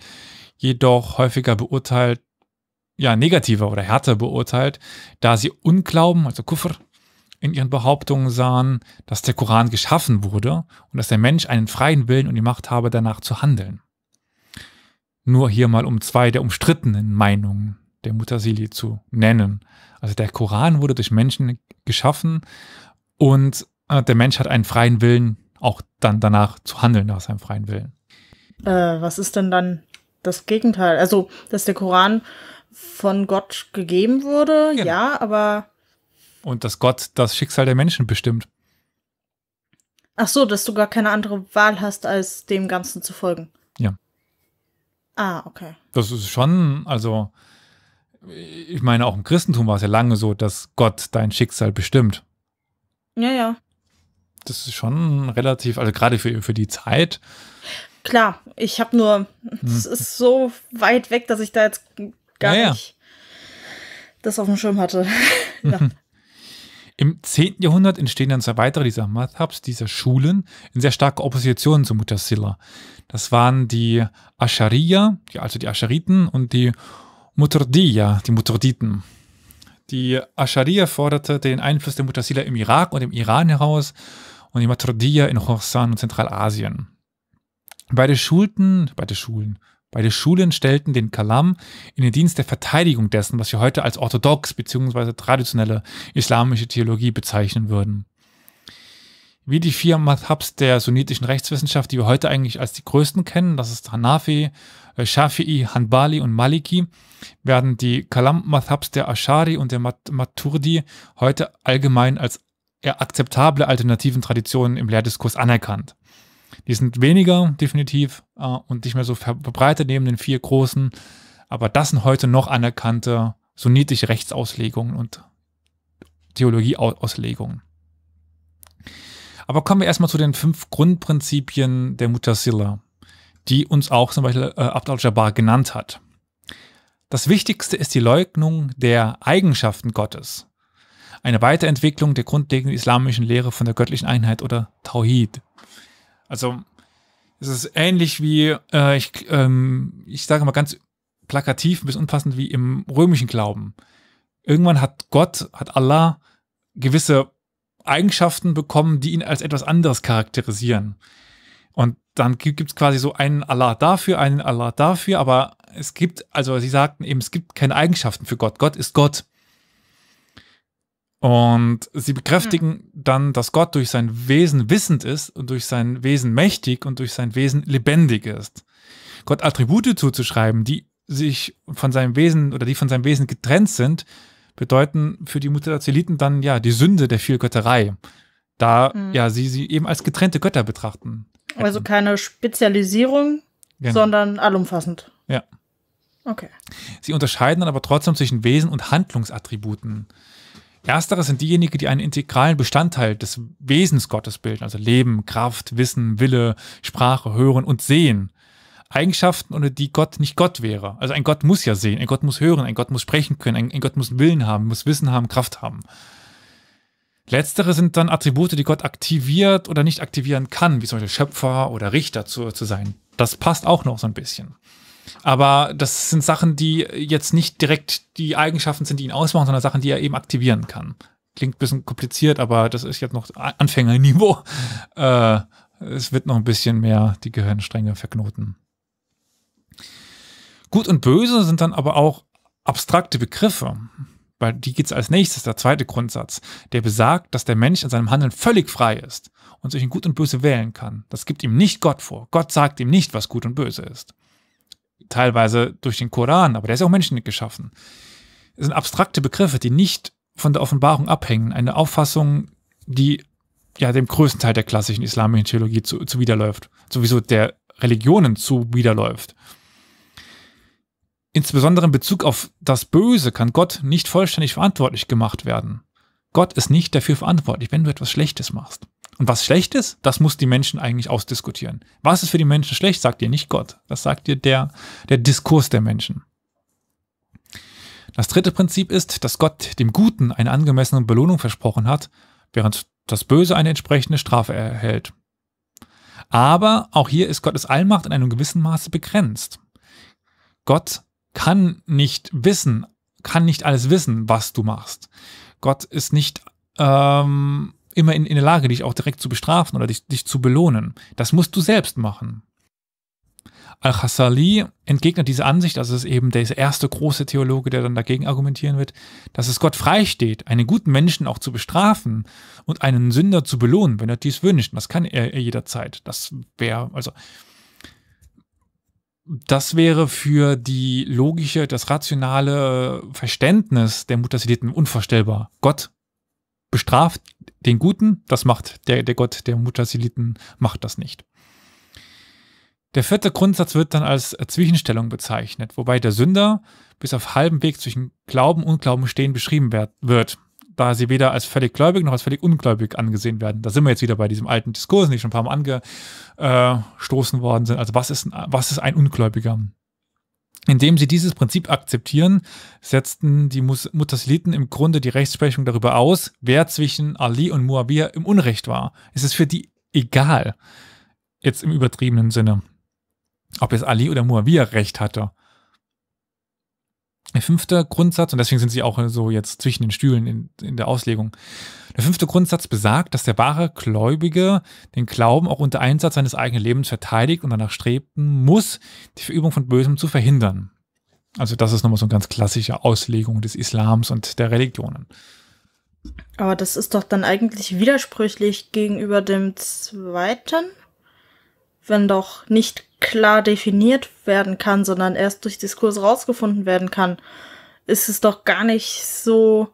jedoch häufiger beurteilt, ja, negativer oder härter beurteilt, da sie Unglauben, also Kufr, in ihren Behauptungen sahen, dass der Koran geschaffen wurde und dass der Mensch einen freien Willen und die Macht habe, danach zu handeln. Nur hier mal um zwei der umstrittenen Meinungen der Mutasili zu nennen. Also der Koran wurde durch Menschen geschaffen und äh, der Mensch hat einen freien Willen, auch dann danach zu handeln nach seinem freien Willen. Äh, was ist denn dann das Gegenteil? Also, dass der Koran von Gott gegeben wurde, genau. ja, aber. Und dass Gott das Schicksal der Menschen bestimmt. Ach so, dass du gar keine andere Wahl hast, als dem Ganzen zu folgen. Ah, okay. Das ist schon, also ich meine, auch im Christentum war es ja lange so, dass Gott dein Schicksal bestimmt. Ja, ja. Das ist schon relativ, also gerade für, für die Zeit. Klar, ich habe nur, hm. es hm. ist so weit weg, dass ich da jetzt gar ja, nicht das auf dem Schirm hatte. ja. Mhm. Im 10. Jahrhundert entstehen dann zwei weitere dieser Madhabs, dieser Schulen, in sehr starker Opposition zu Mutasila. Das waren die Ashariya, also die Ashariten, und die Muturdiya, die Muturditen. Die Ashariya forderte den Einfluss der Mutasila im Irak und im Iran heraus und die Muturdiya in Khorasan und Zentralasien. Beide Schulten, beide Schulen, Beide Schulen stellten den Kalam in den Dienst der Verteidigung dessen, was wir heute als orthodox bzw. traditionelle islamische Theologie bezeichnen würden. Wie die vier Madhabs der sunnitischen Rechtswissenschaft, die wir heute eigentlich als die größten kennen, das ist Hanafi, äh, Shafi'i, Hanbali und Maliki, werden die Kalam-Madhabs der Ashari und der Mat Maturdi heute allgemein als akzeptable alternativen Traditionen im Lehrdiskurs anerkannt. Die sind weniger, definitiv, äh, und nicht mehr so verbreitet neben den vier großen. Aber das sind heute noch anerkannte sunnitische Rechtsauslegungen und Theologieauslegungen. Aber kommen wir erstmal zu den fünf Grundprinzipien der Mutasila, die uns auch zum Beispiel äh, Abd al-Jabbar genannt hat. Das Wichtigste ist die Leugnung der Eigenschaften Gottes. Eine Weiterentwicklung der grundlegenden islamischen Lehre von der göttlichen Einheit oder Tawhid. Also es ist ähnlich wie, äh, ich, ähm, ich sage mal ganz plakativ bis unfassend wie im römischen Glauben. Irgendwann hat Gott, hat Allah gewisse Eigenschaften bekommen, die ihn als etwas anderes charakterisieren. Und dann gibt es quasi so einen Allah dafür, einen Allah dafür, aber es gibt, also sie sagten eben, es gibt keine Eigenschaften für Gott. Gott ist Gott. Und sie bekräftigen hm. dann, dass Gott durch sein Wesen wissend ist und durch sein Wesen mächtig und durch sein Wesen lebendig ist. Gott Attribute zuzuschreiben, die sich von seinem Wesen oder die von seinem Wesen getrennt sind, bedeuten für die Mutaziliten dann ja die Sünde der Vielgötterei, da mhm. ja sie sie eben als getrennte Götter betrachten. Hätten. Also keine Spezialisierung, genau. sondern allumfassend. Ja. Okay. Sie unterscheiden dann aber trotzdem zwischen Wesen und Handlungsattributen. Erstere sind diejenigen, die einen integralen Bestandteil des Wesens Gottes bilden, also Leben, Kraft, Wissen, Wille, Sprache, Hören und Sehen. Eigenschaften, ohne die Gott nicht Gott wäre. Also ein Gott muss ja sehen, ein Gott muss hören, ein Gott muss sprechen können, ein, Gott muss Willen haben, muss Wissen haben, Kraft haben. Letztere sind dann Attribute, die Gott aktiviert oder nicht aktivieren kann, wie zum Beispiel Schöpfer oder Richter zu, zu sein. Das passt auch noch so ein bisschen. Aber das sind Sachen, die jetzt nicht direkt die Eigenschaften sind, die ihn ausmachen, sondern Sachen, die er eben aktivieren kann. Klingt ein bisschen kompliziert, aber das ist jetzt noch Anfängerniveau. Äh, es wird noch ein bisschen mehr die Gehirnstränge verknoten. Gut und böse sind dann aber auch abstrakte Begriffe. Weil die geht es als nächstes, der zweite Grundsatz, der besagt, dass der Mensch in seinem Handeln völlig frei ist und sich in Gut und Böse wählen kann. Das gibt ihm nicht Gott vor. Gott sagt ihm nicht, was gut und böse ist teilweise durch den Koran, aber der ist ja auch menschlich geschaffen. Es sind abstrakte Begriffe, die nicht von der Offenbarung abhängen. Eine Auffassung, die ja dem größten Teil der klassischen islamischen Theologie zu, zuwiderläuft. Sowieso der Religionen zuwiderläuft. Insbesondere in Bezug auf das Böse kann Gott nicht vollständig verantwortlich gemacht werden. Gott ist nicht dafür verantwortlich, wenn du etwas Schlechtes machst. Und was schlecht ist, das muss die Menschen eigentlich ausdiskutieren. Was ist für die Menschen schlecht, sagt dir nicht Gott. Das sagt dir der, der Diskurs der Menschen. Das dritte Prinzip ist, dass Gott dem Guten eine angemessene Belohnung versprochen hat, während das Böse eine entsprechende Strafe erhält. Aber auch hier ist Gottes Allmacht in einem gewissen Maße begrenzt. Gott kann nicht wissen, kann nicht alles wissen, was du machst. Gott ist nicht ähm, immer in, in der Lage, dich auch direkt zu bestrafen oder dich, dich zu belohnen. Das musst du selbst machen. Al-Hassali entgegnet diese Ansicht, also es ist eben der erste große Theologe, der dann dagegen argumentieren wird, dass es Gott freisteht, einen guten Menschen auch zu bestrafen und einen Sünder zu belohnen, wenn er dies wünscht. das kann er jederzeit. Das wäre, also, das wäre für die logische, das rationale Verständnis der Mutassiliten unvorstellbar. Gott bestraft den Guten, das macht der, der Gott der Mutasiliten, macht das nicht. Der vierte Grundsatz wird dann als Zwischenstellung bezeichnet, wobei der Sünder bis auf halbem Weg zwischen Glauben und Unglauben stehen beschrieben wird, da sie weder als völlig gläubig noch als völlig ungläubig angesehen werden. Da sind wir jetzt wieder bei diesem alten Diskursen, die schon ein paar Mal angestoßen worden sind. Also was ist, was ist ein Ungläubiger? Indem sie dieses Prinzip akzeptieren, setzten die Mutasiliten im Grunde die Rechtsprechung darüber aus, wer zwischen Ali und Muawiyah im Unrecht war. Es ist für die egal, jetzt im übertriebenen Sinne, ob es Ali oder Muawiyah recht hatte. Der fünfte Grundsatz, und deswegen sind sie auch so jetzt zwischen den Stühlen in, in der Auslegung, der fünfte Grundsatz besagt, dass der wahre Gläubige den Glauben auch unter Einsatz seines eigenen Lebens verteidigt und danach streben muss, die Verübung von Bösem zu verhindern. Also das ist nochmal so eine ganz klassische Auslegung des Islams und der Religionen. Aber das ist doch dann eigentlich widersprüchlich gegenüber dem zweiten wenn doch nicht klar definiert werden kann, sondern erst durch Diskurs rausgefunden werden kann, ist es doch gar nicht so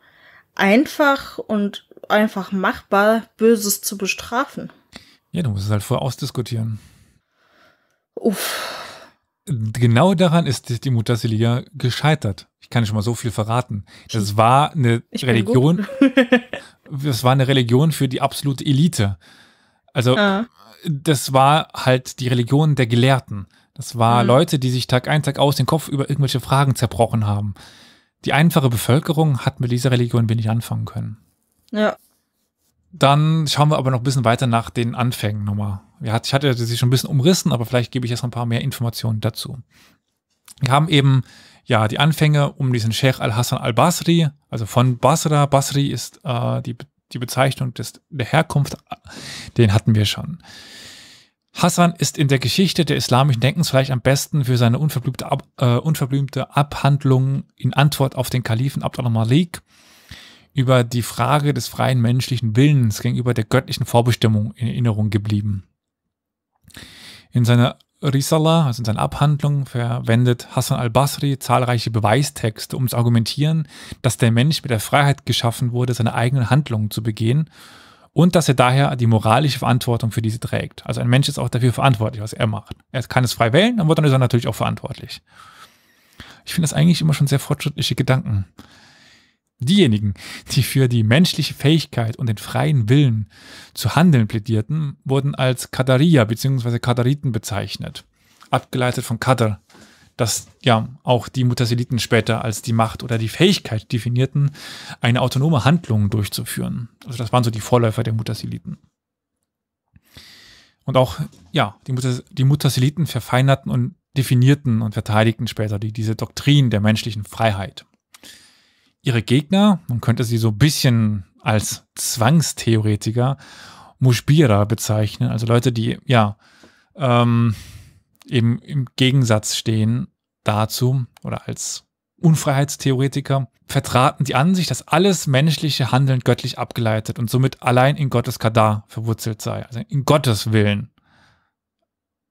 einfach und einfach machbar, Böses zu bestrafen. Ja, du musst es halt vorher ausdiskutieren. Uff. Genau daran ist die Mutter Celia gescheitert. Ich kann schon mal so viel verraten. Das war eine ich Religion. Es war eine Religion für die absolute Elite. Also ah das war halt die Religion der Gelehrten. Das war mhm. Leute, die sich Tag ein, Tag aus den Kopf über irgendwelche Fragen zerbrochen haben. Die einfache Bevölkerung hat mit dieser Religion wenig anfangen können. Ja. Dann schauen wir aber noch ein bisschen weiter nach den Anfängen nochmal. Ich hatte sie schon ein bisschen umrissen, aber vielleicht gebe ich jetzt noch ein paar mehr Informationen dazu. Wir haben eben ja die Anfänge um diesen Sheikh al-Hassan al-Basri, also von Basra. Basri ist äh, die die Bezeichnung des, der Herkunft, den hatten wir schon. Hassan ist in der Geschichte der islamischen Denkens vielleicht am besten für seine unverblümte, Ab, äh, unverblümte Abhandlung in Antwort auf den Kalifen Abd al-Malik über die Frage des freien menschlichen Willens gegenüber der göttlichen Vorbestimmung in Erinnerung geblieben. In seiner Risalah, also in seinen Abhandlungen, verwendet Hassan al-Basri zahlreiche Beweistexte, um zu argumentieren, dass der Mensch mit der Freiheit geschaffen wurde, seine eigenen Handlungen zu begehen und dass er daher die moralische Verantwortung für diese trägt. Also ein Mensch ist auch dafür verantwortlich, was er macht. Er kann es frei wählen, dann ist er natürlich auch verantwortlich. Ich finde das eigentlich immer schon sehr fortschrittliche Gedanken. Diejenigen, die für die menschliche Fähigkeit und den freien Willen zu handeln plädierten, wurden als Kadaria bzw. Kadariten bezeichnet, abgeleitet von Kadar, das ja auch die Mutasiliten später als die Macht oder die Fähigkeit definierten, eine autonome Handlung durchzuführen. Also das waren so die Vorläufer der Mutasiliten. Und auch ja, die, Mutas die Mutasiliten verfeinerten und definierten und verteidigten später die, diese Doktrin der menschlichen Freiheit ihre Gegner, man könnte sie so ein bisschen als Zwangstheoretiker, Mushbira bezeichnen, also Leute, die ja ähm, eben im Gegensatz stehen dazu oder als Unfreiheitstheoretiker vertraten die Ansicht, dass alles menschliche Handeln göttlich abgeleitet und somit allein in Gottes Kadar verwurzelt sei, also in Gottes Willen.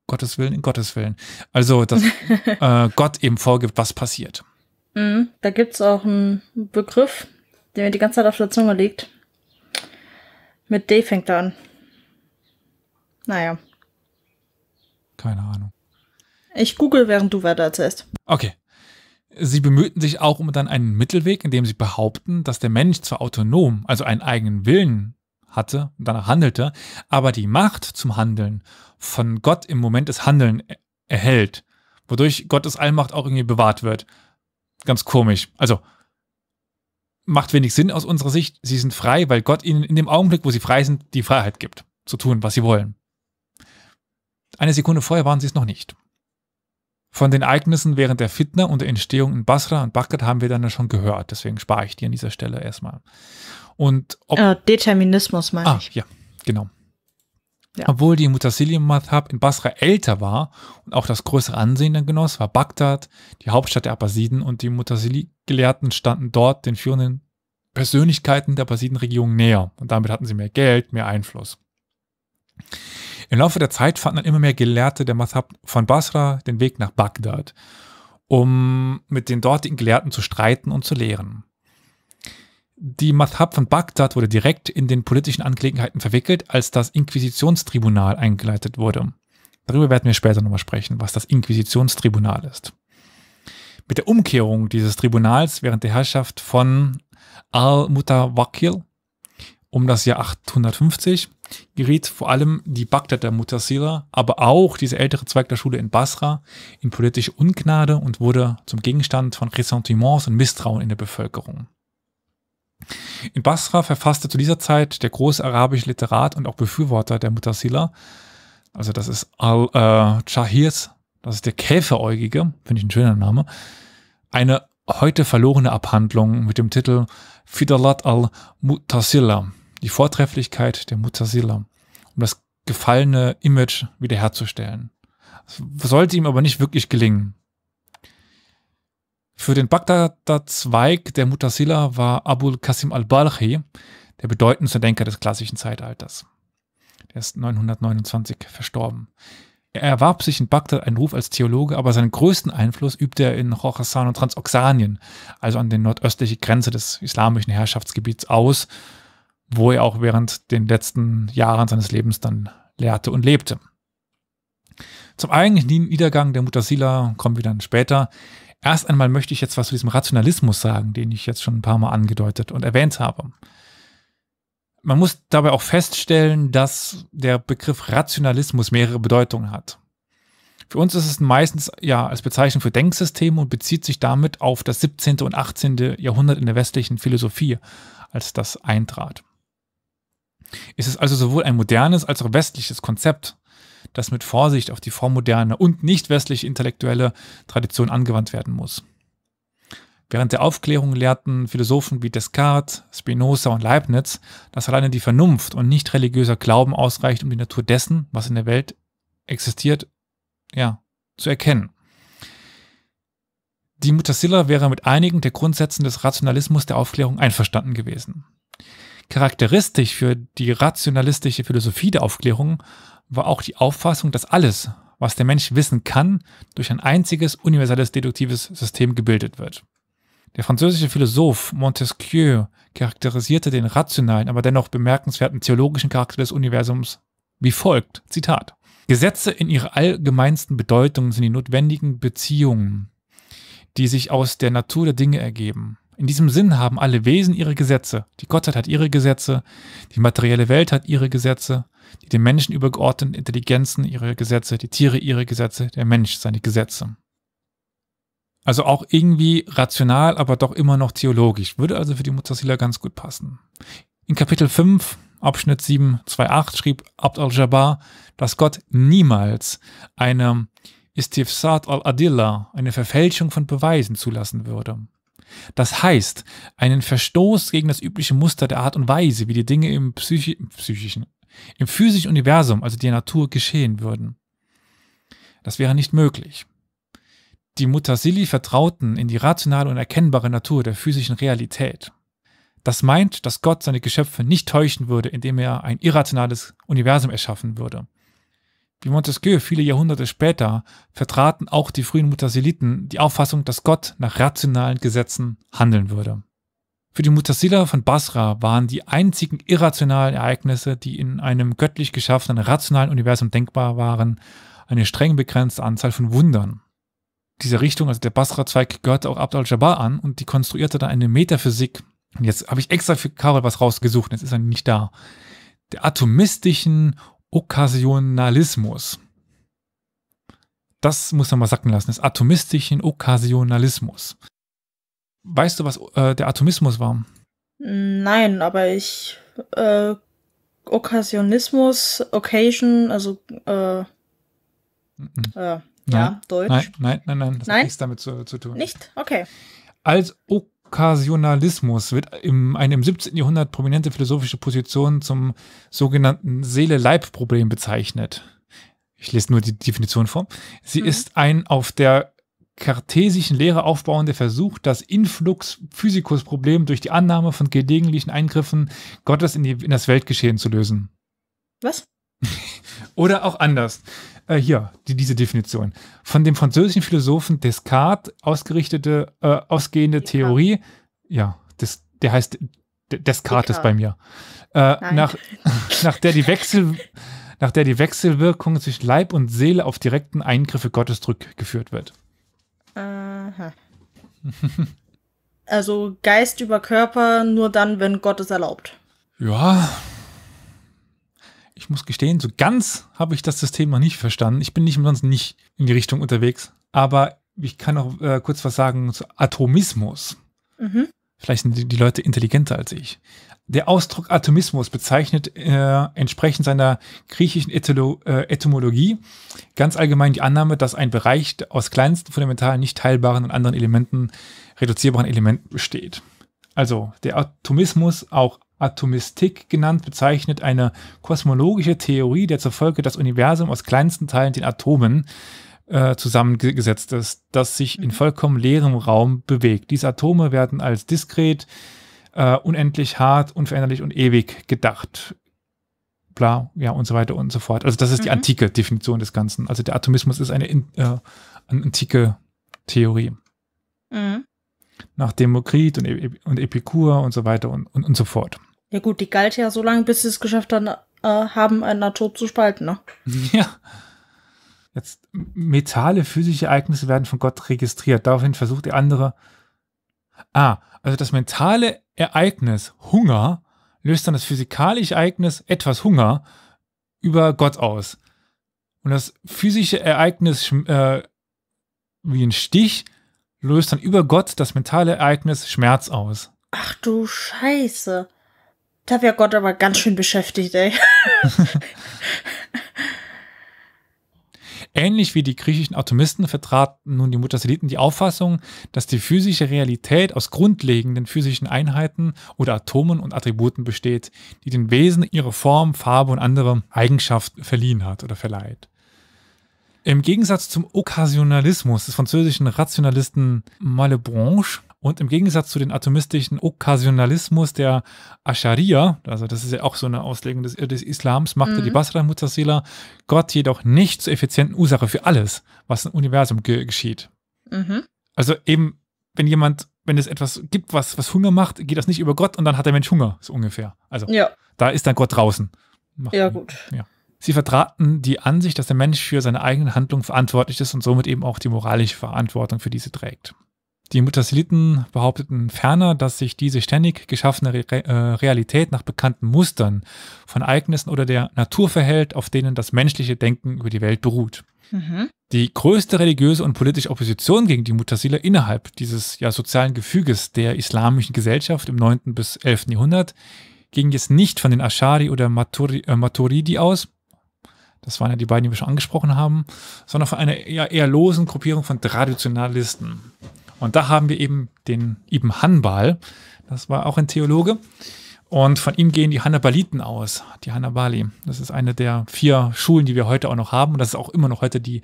Gottes Willen, in Gottes Willen. Also, dass äh, Gott eben vorgibt, was passiert. Mhm, da es auch einen Begriff, der mir die ganze Zeit auf der Zunge liegt. Mit D fängt er an. Naja. Keine Ahnung. Ich google, während du weiter erzählst. Okay. Sie bemühten sich auch um dann einen Mittelweg, in dem sie behaupten, dass der Mensch zwar autonom, also einen eigenen Willen hatte und danach handelte, aber die Macht zum Handeln von Gott im Moment des Handelns erhält, wodurch Gottes Allmacht auch irgendwie bewahrt wird ganz komisch. Also macht wenig Sinn aus unserer Sicht. Sie sind frei, weil Gott ihnen in dem Augenblick, wo sie frei sind, die Freiheit gibt, zu tun, was sie wollen. Eine Sekunde vorher waren sie es noch nicht. Von den Ereignissen während der Fitna und der Entstehung in Basra und Bagdad haben wir dann ja schon gehört. Deswegen spare ich die an dieser Stelle erstmal. Und ob, äh, Determinismus meine ah, ich. Ja, genau. Ja. Obwohl die Mutasili-Mathab in Basra älter war und auch das größere Ansehen dann genoss, war Bagdad die Hauptstadt der Abbasiden und die Mutasili-Gelehrten standen dort den führenden Persönlichkeiten der Abbasiden-Regierung näher und damit hatten sie mehr Geld, mehr Einfluss. Im Laufe der Zeit fanden dann immer mehr Gelehrte der Mathab von Basra den Weg nach Bagdad, um mit den dortigen Gelehrten zu streiten und zu lehren. Die Mathab von Bagdad wurde direkt in den politischen Angelegenheiten verwickelt, als das Inquisitionstribunal eingeleitet wurde. Darüber werden wir später nochmal sprechen, was das Inquisitionstribunal ist. Mit der Umkehrung dieses Tribunals während der Herrschaft von al-Mutawakil um das Jahr 850 geriet vor allem die Bagdader Mutasila, aber auch diese ältere Zweig der Schule in Basra in politische Ungnade und wurde zum Gegenstand von Ressentiments und Misstrauen in der Bevölkerung. In Basra verfasste zu dieser Zeit der große arabische Literat und auch Befürworter der Mutasila, also das ist Al-Chahirs, äh, das ist der Käferäugige, finde ich ein schöner Name, eine heute verlorene Abhandlung mit dem Titel Fidalat al-Mutasila, die Vortrefflichkeit der Mutasila, um das gefallene Image wiederherzustellen. Es sollte ihm aber nicht wirklich gelingen. Für den Bagdader Zweig der Mutasila war Abul Qasim al-Balkhi der bedeutendste Denker des klassischen Zeitalters. Er ist 929 verstorben. Er erwarb sich in Bagdad einen Ruf als Theologe, aber seinen größten Einfluss übte er in Khorasan und Transoxanien, also an den nordöstliche Grenze des islamischen Herrschaftsgebiets aus, wo er auch während den letzten Jahren seines Lebens dann lehrte und lebte. Zum eigentlichen Niedergang der Mutasila kommen wir dann später. Erst einmal möchte ich jetzt was zu diesem Rationalismus sagen, den ich jetzt schon ein paar Mal angedeutet und erwähnt habe. Man muss dabei auch feststellen, dass der Begriff Rationalismus mehrere Bedeutungen hat. Für uns ist es meistens ja als Bezeichnung für Denksysteme und bezieht sich damit auf das 17. und 18. Jahrhundert in der westlichen Philosophie, als das eintrat. Es ist also sowohl ein modernes als auch westliches Konzept das mit Vorsicht auf die vormoderne und nicht westliche intellektuelle Tradition angewandt werden muss. Während der Aufklärung lehrten Philosophen wie Descartes, Spinoza und Leibniz, dass alleine die Vernunft und nicht religiöser Glauben ausreicht, um die Natur dessen, was in der Welt existiert, ja, zu erkennen. Die Mutasilla wäre mit einigen der Grundsätzen des Rationalismus der Aufklärung einverstanden gewesen. Charakteristisch für die rationalistische Philosophie der Aufklärung war auch die Auffassung, dass alles, was der Mensch wissen kann, durch ein einziges universelles deduktives System gebildet wird. Der französische Philosoph Montesquieu charakterisierte den rationalen, aber dennoch bemerkenswerten theologischen Charakter des Universums wie folgt, Zitat. Gesetze in ihrer allgemeinsten Bedeutung sind die notwendigen Beziehungen, die sich aus der Natur der Dinge ergeben. In diesem Sinn haben alle Wesen ihre Gesetze. Die Gottheit hat ihre Gesetze, die materielle Welt hat ihre Gesetze, die den Menschen übergeordneten Intelligenzen ihre Gesetze, die Tiere ihre Gesetze, der Mensch seine Gesetze. Also auch irgendwie rational, aber doch immer noch theologisch. Würde also für die Mutasila ganz gut passen. In Kapitel 5, Abschnitt 7, 2, 8 schrieb Abd al-Jabbar, dass Gott niemals eine Istifsat al-Adilla, eine Verfälschung von Beweisen zulassen würde. Das heißt, einen Verstoß gegen das übliche Muster der Art und Weise, wie die Dinge im, Psychi psychischen, im physischen Universum, also der Natur, geschehen würden. Das wäre nicht möglich. Die Mutasili vertrauten in die rationale und erkennbare Natur der physischen Realität. Das meint, dass Gott seine Geschöpfe nicht täuschen würde, indem er ein irrationales Universum erschaffen würde, wie Montesquieu viele Jahrhunderte später vertraten auch die frühen Mutasiliten die Auffassung, dass Gott nach rationalen Gesetzen handeln würde. Für die Mutasila von Basra waren die einzigen irrationalen Ereignisse, die in einem göttlich geschaffenen rationalen Universum denkbar waren, eine streng begrenzte Anzahl von Wundern. Diese Richtung, also der Basra-Zweig, gehörte auch Abd al-Jabbar an und die konstruierte dann eine Metaphysik. Und jetzt habe ich extra für Karol was rausgesucht, jetzt ist er nicht da. Der atomistischen Okkasionalismus. Das muss man mal sacken lassen, das atomistischen Okkasionalismus. Weißt du, was äh, der Atomismus war? Nein, aber ich. Äh, Okkasionismus, Occasion, also. Äh, äh, nein, ja, Deutsch. Nein, nein, nein, nein. Das nein? hat nichts damit zu, zu tun. Nicht? Okay. Als ok Okkasionalismus wird im, eine 17. Jahrhundert prominente philosophische Position zum sogenannten Seele-Leib-Problem bezeichnet. Ich lese nur die Definition vor. Sie mhm. ist ein auf der kartesischen Lehre aufbauender Versuch, das Influx-Physikus-Problem durch die Annahme von gelegentlichen Eingriffen Gottes in, die, in das Weltgeschehen zu lösen. Was? Oder auch anders äh, hier, die, diese Definition. Von dem französischen Philosophen Descartes ausgerichtete, äh, ausgehende Descartes. Theorie, ja, des, der heißt Descartes, Descartes bei mir, äh, nach, nach, der die Wechsel, nach der die Wechselwirkung zwischen Leib und Seele auf direkten Eingriffe Gottes zurückgeführt wird. Aha. also Geist über Körper nur dann, wenn Gott es erlaubt. Ja, ich muss gestehen, so ganz habe ich das System noch nicht verstanden. Ich bin nicht umsonst nicht in die Richtung unterwegs. Aber ich kann noch äh, kurz was sagen zu Atomismus. Mhm. Vielleicht sind die, die Leute intelligenter als ich. Der Ausdruck Atomismus bezeichnet äh, entsprechend seiner griechischen Etolo äh, Etymologie ganz allgemein die Annahme, dass ein Bereich aus kleinsten, fundamentalen, nicht teilbaren und anderen Elementen, reduzierbaren Elementen besteht. Also der Atomismus, auch Atomistik genannt, bezeichnet eine kosmologische Theorie, der zur Folge das Universum aus kleinsten Teilen, den Atomen, äh, zusammengesetzt ist, das sich in vollkommen leerem Raum bewegt. Diese Atome werden als diskret, äh, unendlich hart, unveränderlich und ewig gedacht. Bla, ja, und so weiter und so fort. Also, das ist mhm. die antike Definition des Ganzen. Also, der Atomismus ist eine, äh, eine antike Theorie. Mhm. Nach Demokrit und, e, e und Epikur und so weiter und, und, und so fort. Ja gut, die galt ja so lange, bis sie es geschafft äh, haben, äh, haben einen Atom zu spalten, ne? Ja. Jetzt, Metalle, physische Ereignisse werden von Gott registriert. Daraufhin versucht der andere. Ah, also das mentale Ereignis Hunger löst dann das physikalische Ereignis etwas Hunger über Gott aus. Und das physische Ereignis äh, wie ein Stich löst dann über Gott das mentale Ereignis Schmerz aus. Ach du Scheiße. Da wäre Gott aber ganz schön beschäftigt, ey. Ähnlich wie die griechischen Atomisten vertraten nun die Mutaselliten die Auffassung, dass die physische Realität aus grundlegenden physischen Einheiten oder Atomen und Attributen besteht, die den Wesen ihre Form, Farbe und andere Eigenschaften verliehen hat oder verleiht. Im Gegensatz zum Okkasionalismus des französischen Rationalisten Malebranche und im Gegensatz zu dem atomistischen Okkasionalismus der Ascharia, also das ist ja auch so eine Auslegung des, des Islams, machte mhm. die Basra Mutasila Gott jedoch nicht zur effizienten Ursache für alles, was im Universum ge geschieht. Mhm. Also eben, wenn jemand, wenn es etwas gibt, was, was Hunger macht, geht das nicht über Gott und dann hat der Mensch Hunger, so ungefähr. Also ja. da ist dann Gott draußen. Macht ja, gut. Ja. Sie vertraten die Ansicht, dass der Mensch für seine eigenen Handlungen verantwortlich ist und somit eben auch die moralische Verantwortung für diese trägt. Die Mutasiliten behaupteten ferner, dass sich diese ständig geschaffene Re äh, Realität nach bekannten Mustern von Ereignissen oder der Natur verhält, auf denen das menschliche Denken über die Welt beruht. Mhm. Die größte religiöse und politische Opposition gegen die Mutasila innerhalb dieses ja, sozialen Gefüges der islamischen Gesellschaft im 9. bis 11. Jahrhundert ging jetzt nicht von den Ashari oder Maturi äh, Maturidi aus, das waren ja die beiden, die wir schon angesprochen haben, sondern von einer eher, eher losen Gruppierung von Traditionalisten. Und da haben wir eben den Ibn Hanbal, das war auch ein Theologe. Und von ihm gehen die Hannabaliten aus, die Hannabali. Das ist eine der vier Schulen, die wir heute auch noch haben. Und das ist auch immer noch heute die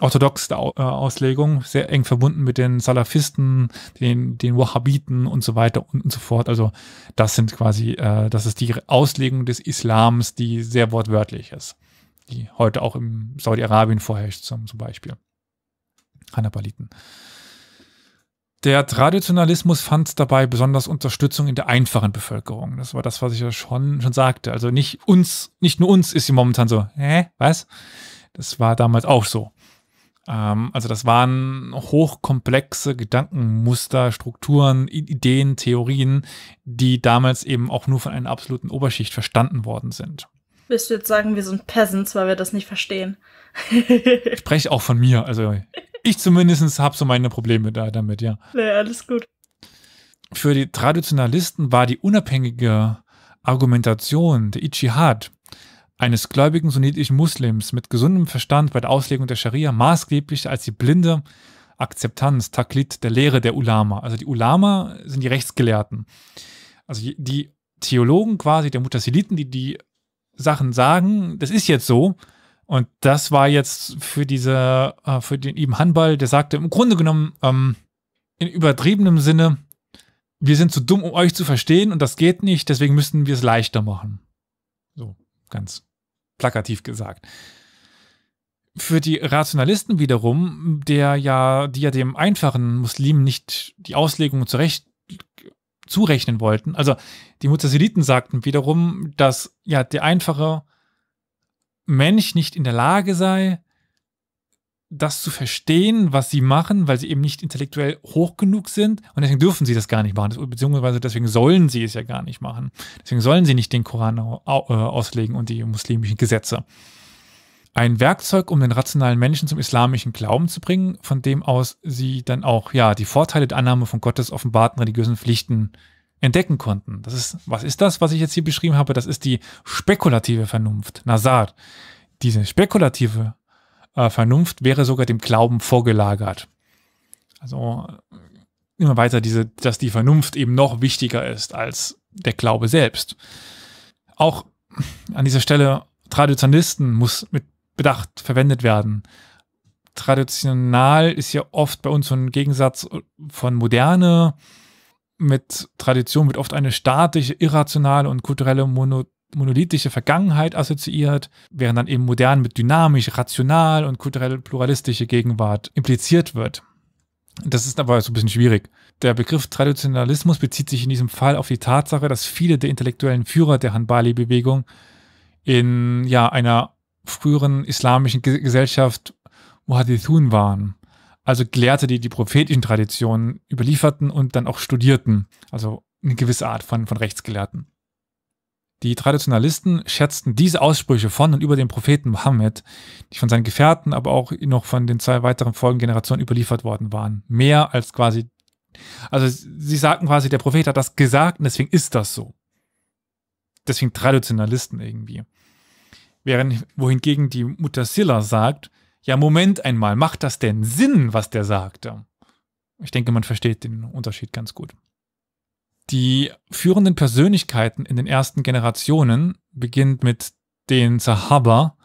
orthodoxe äh, Auslegung, sehr eng verbunden mit den Salafisten, den, den Wahhabiten und so weiter und, so fort. Also das sind quasi, äh, das ist die Auslegung des Islams, die sehr wortwörtlich ist, die heute auch im Saudi-Arabien vorherrscht zum, zum Beispiel. Hannabaliten. Der Traditionalismus fand dabei besonders Unterstützung in der einfachen Bevölkerung. Das war das, was ich ja schon, schon sagte. Also nicht uns, nicht nur uns ist sie momentan so, hä, was? Das war damals auch so. Ähm, also das waren hochkomplexe Gedankenmuster, Strukturen, Ideen, Theorien, die damals eben auch nur von einer absoluten Oberschicht verstanden worden sind. Willst du jetzt sagen, wir sind Peasants, weil wir das nicht verstehen? ich spreche auch von mir. Also ich zumindest habe so meine Probleme da, damit, ja. Nee, alles gut. Für die Traditionalisten war die unabhängige Argumentation der Ichihad eines gläubigen sunnitischen Muslims mit gesundem Verstand bei der Auslegung der Scharia maßgeblich als die blinde Akzeptanz, Taklit der Lehre der Ulama. Also die Ulama sind die Rechtsgelehrten. Also die Theologen quasi der Mutasiliten, die die Sachen sagen, das ist jetzt so, und das war jetzt für diese, äh, für den Ibn Hanbal, der sagte im Grunde genommen, ähm, in übertriebenem Sinne, wir sind zu dumm, um euch zu verstehen und das geht nicht, deswegen müssten wir es leichter machen. So, ganz plakativ gesagt. Für die Rationalisten wiederum, der ja, die ja dem einfachen Muslim nicht die Auslegung zurecht zurechnen wollten, also die Mutasiliten sagten wiederum, dass ja der einfache Mensch nicht in der Lage sei, das zu verstehen, was sie machen, weil sie eben nicht intellektuell hoch genug sind. Und deswegen dürfen sie das gar nicht machen, beziehungsweise deswegen sollen sie es ja gar nicht machen. Deswegen sollen sie nicht den Koran äh, auslegen und die muslimischen Gesetze. Ein Werkzeug, um den rationalen Menschen zum islamischen Glauben zu bringen, von dem aus sie dann auch ja die Vorteile der Annahme von Gottes offenbarten religiösen Pflichten äh, entdecken konnten. Das ist, was ist das, was ich jetzt hier beschrieben habe? Das ist die spekulative Vernunft, Nazar. Diese spekulative äh, Vernunft wäre sogar dem Glauben vorgelagert. Also äh, immer weiter diese, dass die Vernunft eben noch wichtiger ist als der Glaube selbst. Auch an dieser Stelle Traditionalisten muss mit Bedacht verwendet werden. Traditional ist ja oft bei uns so ein Gegensatz äh, von Moderne, mit Tradition wird oft eine statische, irrationale und kulturelle Mono monolithische Vergangenheit assoziiert, während dann eben modern mit dynamisch, rational und kulturell pluralistische Gegenwart impliziert wird. Das ist aber so ein bisschen schwierig. Der Begriff Traditionalismus bezieht sich in diesem Fall auf die Tatsache, dass viele der intellektuellen Führer der Hanbali-Bewegung in ja, einer früheren islamischen Gesellschaft Muhadithun waren also Gelehrte, die die prophetischen Traditionen überlieferten und dann auch studierten, also eine gewisse Art von, von Rechtsgelehrten. Die Traditionalisten schätzten diese Aussprüche von und über den Propheten Mohammed, die von seinen Gefährten, aber auch noch von den zwei weiteren folgenden überliefert worden waren, mehr als quasi, also sie sagten quasi, der Prophet hat das gesagt und deswegen ist das so. Deswegen Traditionalisten irgendwie. Während, wohingegen die Mutasilla sagt, ja, Moment einmal, macht das denn Sinn, was der sagte? Ich denke, man versteht den Unterschied ganz gut. Die führenden Persönlichkeiten in den ersten Generationen, beginnt mit den Sahaba,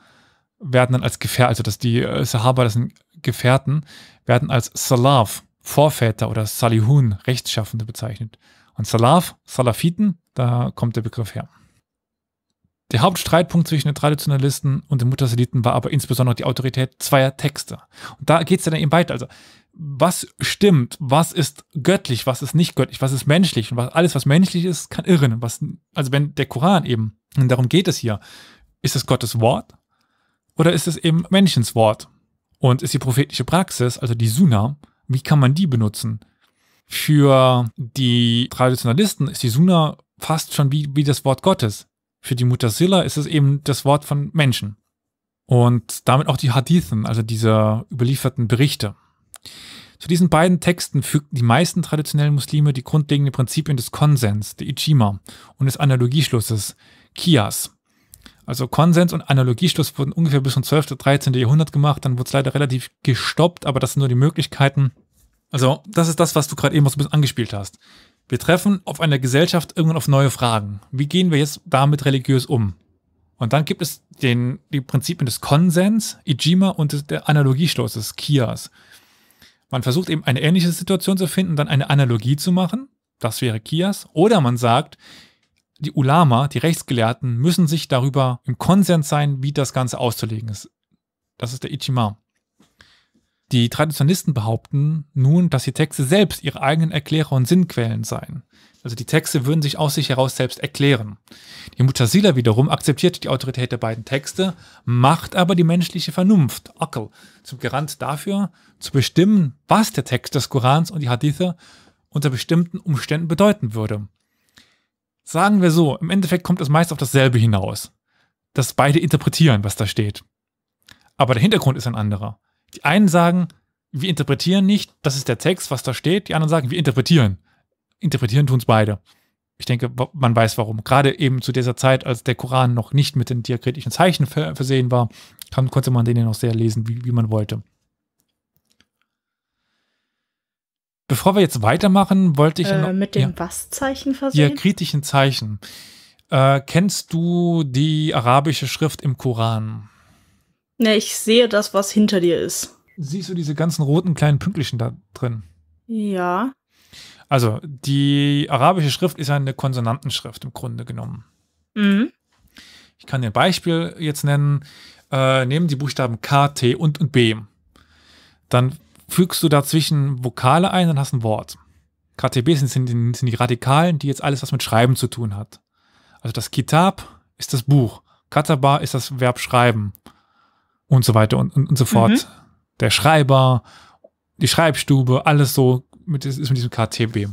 werden dann als Gefährten, also dass die äh, Sahaba, das sind Gefährten, werden als Salaf, Vorväter oder Salihun, Rechtschaffende bezeichnet. Und Salaf, Salafiten, da kommt der Begriff her. Der Hauptstreitpunkt zwischen den Traditionalisten und den Mutterseliten war aber insbesondere die Autorität zweier Texte. Und da geht es ja dann eben weiter. Also, was stimmt? Was ist göttlich? Was ist nicht göttlich? Was ist menschlich? Und was, alles, was menschlich ist, kann irren. Was, also, wenn der Koran eben, und darum geht es hier, ist es Gottes Wort oder ist es eben Menschens Wort? Und ist die prophetische Praxis, also die Sunna, wie kann man die benutzen? Für die Traditionalisten ist die Sunna fast schon wie, wie das Wort Gottes. Für die Mutasila ist es eben das Wort von Menschen. Und damit auch die Hadithen, also diese überlieferten Berichte. Zu diesen beiden Texten fügten die meisten traditionellen Muslime die grundlegenden Prinzipien des Konsens, der Ijima, und des Analogieschlusses, Kias. Also Konsens und Analogieschluss wurden ungefähr bis zum 12. oder 13. Jahrhundert gemacht, dann wurde es leider relativ gestoppt, aber das sind nur die Möglichkeiten. Also das ist das, was du gerade eben so ein bisschen angespielt hast. Wir treffen auf einer Gesellschaft irgendwann auf neue Fragen. Wie gehen wir jetzt damit religiös um? Und dann gibt es den, die Prinzipien des Konsens, Ijima und der des Kias. Man versucht eben eine ähnliche Situation zu finden, dann eine Analogie zu machen. Das wäre Kias. Oder man sagt, die Ulama, die Rechtsgelehrten, müssen sich darüber im Konsens sein, wie das Ganze auszulegen ist. Das ist der Ichima. Die Traditionalisten behaupten nun, dass die Texte selbst ihre eigenen Erklärer und Sinnquellen seien. Also die Texte würden sich aus sich heraus selbst erklären. Die Mutasila wiederum akzeptiert die Autorität der beiden Texte, macht aber die menschliche Vernunft, Akkel, zum Garant dafür, zu bestimmen, was der Text des Korans und die Hadithe unter bestimmten Umständen bedeuten würde. Sagen wir so, im Endeffekt kommt es meist auf dasselbe hinaus, dass beide interpretieren, was da steht. Aber der Hintergrund ist ein anderer. Die einen sagen, wir interpretieren nicht, das ist der Text, was da steht. Die anderen sagen, wir interpretieren. Interpretieren tun es beide. Ich denke, man weiß warum. Gerade eben zu dieser Zeit, als der Koran noch nicht mit den diakritischen Zeichen versehen war, kann, konnte man den ja noch sehr lesen, wie, wie man wollte. Bevor wir jetzt weitermachen, wollte ich. Äh, noch, mit dem ja, Was-Zeichen versehen? Diakritischen Zeichen. Äh, kennst du die arabische Schrift im Koran? Ne, ich sehe das, was hinter dir ist. Siehst du diese ganzen roten kleinen Pünktlichen da drin? Ja. Also, die arabische Schrift ist eine Konsonantenschrift im Grunde genommen. Mhm. Ich kann dir ein Beispiel jetzt nennen. Äh, nehmen die Buchstaben K, T und, und B. Dann fügst du dazwischen Vokale ein, dann hast ein Wort. KTB sind, sind, sind, die Radikalen, die jetzt alles, was mit Schreiben zu tun hat. Also das Kitab ist das Buch. Katabar ist das Verb schreiben und so weiter und, und, und so mhm. fort. Mhm. Der Schreiber, die Schreibstube, alles so mit, ist mit diesem KTB.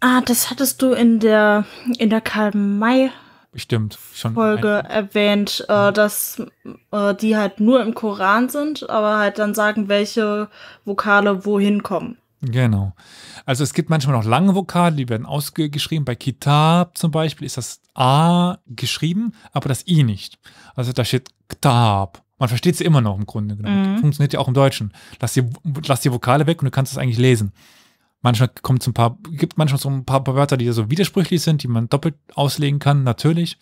Ah, das hattest du in der, in der Karl May Bestimmt, schon Folge ein, erwähnt, äh, mhm. dass äh, die halt nur im Koran sind, aber halt dann sagen, welche Vokale wohin kommen. Genau. Also es gibt manchmal noch lange Vokale, die werden ausgeschrieben. Bei Kitab zum Beispiel ist das A geschrieben, aber das I nicht. Also da steht Ktab man versteht sie immer noch im Grunde genommen. Mhm. Funktioniert ja auch im Deutschen. Lass die, lass die Vokale weg und du kannst es eigentlich lesen. Manchmal kommt ein paar, gibt manchmal so ein paar, paar Wörter, die so widersprüchlich sind, die man doppelt auslegen kann, natürlich.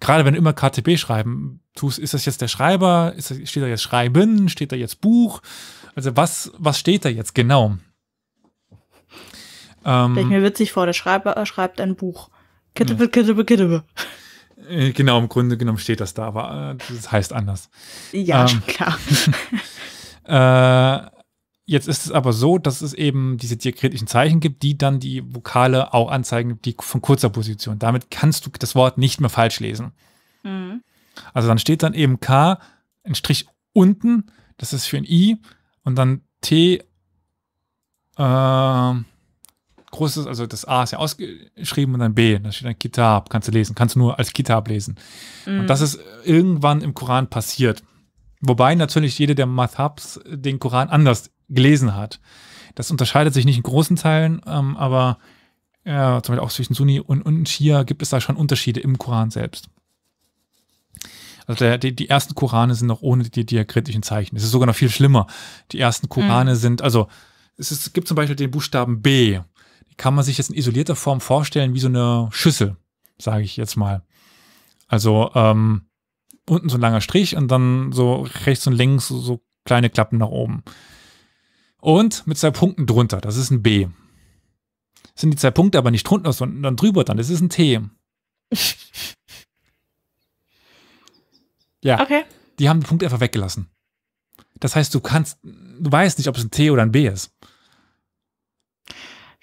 Gerade wenn du immer KTB schreiben tust, ist das jetzt der Schreiber? Das, steht da jetzt Schreiben? Steht da jetzt Buch? Also was, was steht da jetzt genau? Ähm, Stell ich ähm, mir witzig vor, der Schreiber äh, schreibt ein Buch. Kittebe, ja. kittebe, kittebe. Äh, genau, im Grunde genommen steht das da, aber äh, das heißt anders. Ja, ähm, klar. äh, jetzt ist es aber so, dass es eben diese diakritischen Zeichen gibt, die dann die Vokale auch anzeigen, die von kurzer Position. Damit kannst du das Wort nicht mehr falsch lesen. Mhm. Also dann steht dann eben K, ein Strich unten, das ist für ein I, und dann T, äh, großes, also das A ist ja ausgeschrieben und dann B, da steht dann Kitab, kannst du lesen, kannst du nur als Kitab lesen. Mhm. Und das ist irgendwann im Koran passiert. Wobei natürlich jeder der Mathabs den Koran anders gelesen hat. Das unterscheidet sich nicht in großen Teilen, ähm, aber ja, äh, zum Beispiel auch zwischen Sunni und, und Shia gibt es da schon Unterschiede im Koran selbst. Also der, die, die ersten Korane sind noch ohne die diakritischen Zeichen. Es ist sogar noch viel schlimmer. Die ersten Korane mhm. sind, also es ist, gibt zum Beispiel den Buchstaben B kann man sich jetzt in isolierter Form vorstellen wie so eine Schüssel, sage ich jetzt mal. Also ähm, unten so ein langer Strich und dann so rechts und links so, kleine Klappen nach oben. Und mit zwei Punkten drunter, das ist ein B. Sind die zwei Punkte aber nicht drunter, sondern dann drüber, dann das ist ein T. ja. Okay. Die haben den Punkt einfach weggelassen. Das heißt, du kannst, du weißt nicht, ob es ein T oder ein B ist.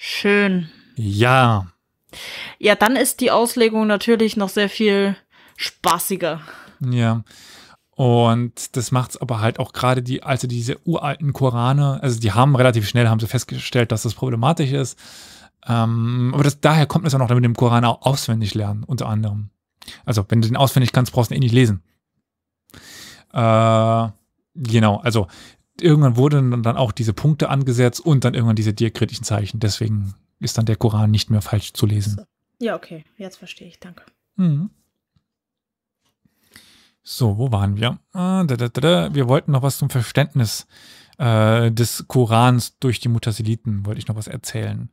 Schön. Ja. Ja, dann ist die Auslegung natürlich noch sehr viel spaßiger. Ja. Und das macht's aber halt auch gerade die, also diese uralten Korane, also die haben relativ schnell, haben sie festgestellt, dass das problematisch ist. Ähm, aber das, daher kommt es auch noch, damit dem Koran auch auswendig lernen, unter anderem. Also, wenn du den auswendig kannst, brauchst du ihn eh nicht lesen. Äh, genau, also irgendwann wurden dann auch diese Punkte angesetzt und dann irgendwann diese diakritischen Zeichen. Deswegen ist dann der Koran nicht mehr falsch zu lesen. Ja, okay, jetzt verstehe ich, danke. Mhm. So, wo waren wir? Ah, wir wollten noch was zum Verständnis äh, des Korans durch die Mutasiliten, wollte ich noch was erzählen.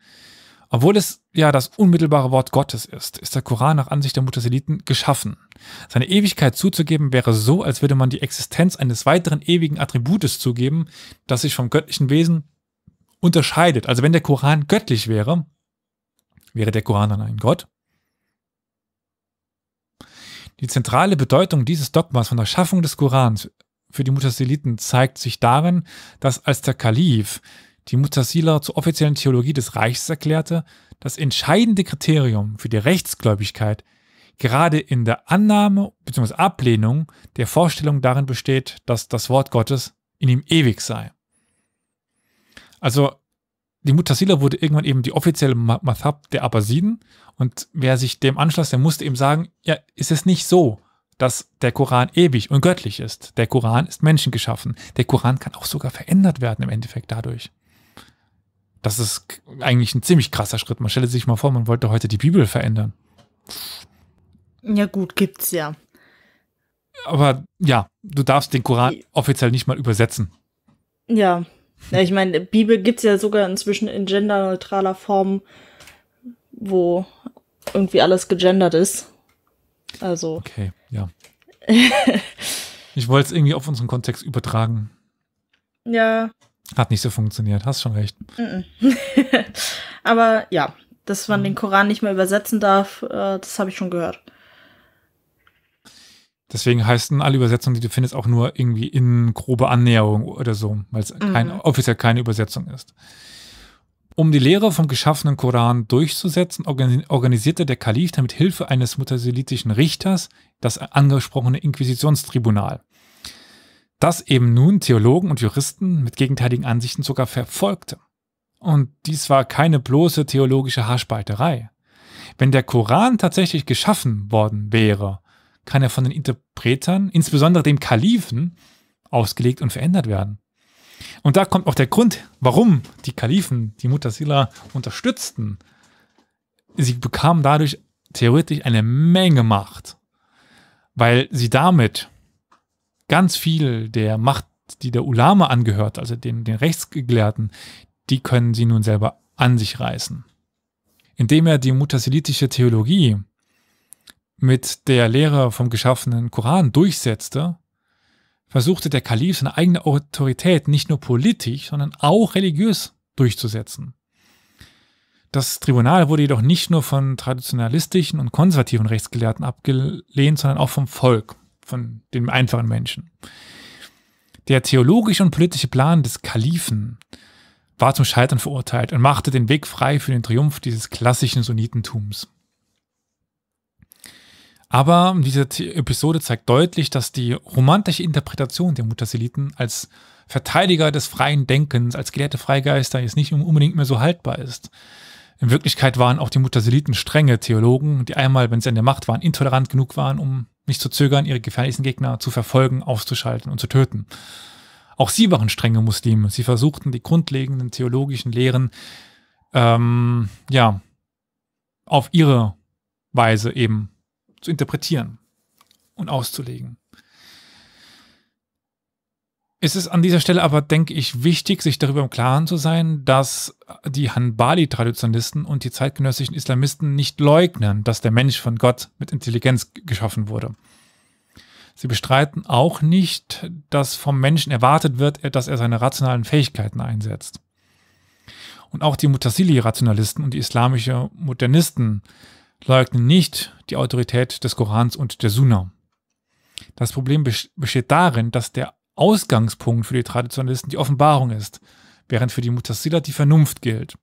Obwohl es ja das unmittelbare Wort Gottes ist, ist der Koran nach Ansicht der Mutasiliten geschaffen. Seine Ewigkeit zuzugeben wäre so, als würde man die Existenz eines weiteren ewigen Attributes zugeben, das sich vom göttlichen Wesen unterscheidet. Also wenn der Koran göttlich wäre, wäre der Koran dann ein Gott? Die zentrale Bedeutung dieses Dogmas von der Schaffung des Korans für die Mutasiliten zeigt sich darin, dass als der Kalif die Mutasila zur offiziellen Theologie des Reichs erklärte, das entscheidende Kriterium für die Rechtsgläubigkeit gerade in der Annahme bzw. Ablehnung der Vorstellung darin besteht, dass das Wort Gottes in ihm ewig sei. Also die Mutasila wurde irgendwann eben die offizielle Mathab der Abbasiden und wer sich dem anschloss, der musste eben sagen, ja, ist es nicht so, dass der Koran ewig und göttlich ist. Der Koran ist menschengeschaffen. Der Koran kann auch sogar verändert werden im Endeffekt dadurch. Das ist eigentlich ein ziemlich krasser Schritt. Man stelle sich mal vor, man wollte heute die Bibel verändern. Ja, gut, gibt's ja. Aber ja, du darfst den Koran offiziell nicht mal übersetzen. Ja. ja ich meine, Bibel gibt's ja sogar inzwischen in genderneutraler Form, wo irgendwie alles gegendert ist. Also. Okay, ja. ich wollte es irgendwie auf unseren Kontext übertragen. Ja, hat nicht so funktioniert, hast schon recht. Aber ja, dass man den Koran nicht mehr übersetzen darf, äh, das habe ich schon gehört. Deswegen heißen alle Übersetzungen, die du findest, auch nur irgendwie in grobe Annäherung oder so, weil es kein, mhm. offiziell keine Übersetzung ist. Um die Lehre vom geschaffenen Koran durchzusetzen, organisierte der Kalif dann mit Hilfe eines mutasilitischen Richters das angesprochene Inquisitionstribunal das eben nun Theologen und Juristen mit gegenteiligen Ansichten sogar verfolgte. Und dies war keine bloße theologische Haarspalterei. Wenn der Koran tatsächlich geschaffen worden wäre, kann er von den Interpretern, insbesondere dem Kalifen, ausgelegt und verändert werden. Und da kommt auch der Grund, warum die Kalifen die Mutasila unterstützten. Sie bekamen dadurch theoretisch eine Menge Macht, weil sie damit ganz viel der Macht, die der Ulama angehört, also den, den Rechtsgelehrten, die können sie nun selber an sich reißen. Indem er die mutasilitische Theologie mit der Lehre vom geschaffenen Koran durchsetzte, versuchte der Kalif seine eigene Autorität nicht nur politisch, sondern auch religiös durchzusetzen. Das Tribunal wurde jedoch nicht nur von traditionalistischen und konservativen Rechtsgelehrten abgelehnt, sondern auch vom Volk von den einfachen Menschen. Der theologische und politische Plan des Kalifen war zum Scheitern verurteilt und machte den Weg frei für den Triumph dieses klassischen Sunnitentums. Aber diese Episode zeigt deutlich, dass die romantische Interpretation der Mutasiliten als Verteidiger des freien Denkens, als gelehrte Freigeister jetzt nicht unbedingt mehr so haltbar ist. In Wirklichkeit waren auch die Mutasiliten strenge Theologen, die einmal, wenn sie an der Macht waren, intolerant genug waren, um nicht zu zögern, ihre gefährlichsten Gegner zu verfolgen, auszuschalten und zu töten. Auch sie waren strenge Muslime. Sie versuchten die grundlegenden theologischen Lehren ähm, ja, auf ihre Weise eben zu interpretieren und auszulegen. Es ist an dieser Stelle aber, denke ich, wichtig, sich darüber im Klaren zu sein, dass die Hanbali-Traditionalisten und die zeitgenössischen Islamisten nicht leugnen, dass der Mensch von Gott mit Intelligenz geschaffen wurde. Sie bestreiten auch nicht, dass vom Menschen erwartet wird, dass er seine rationalen Fähigkeiten einsetzt. Und auch die Mutasili-Rationalisten und die islamische Modernisten leugnen nicht die Autorität des Korans und der Sunna. Das Problem besteht darin, dass der Ausgangspunkt für die Traditionalisten die Offenbarung ist, während für die Mutasila die Vernunft gilt.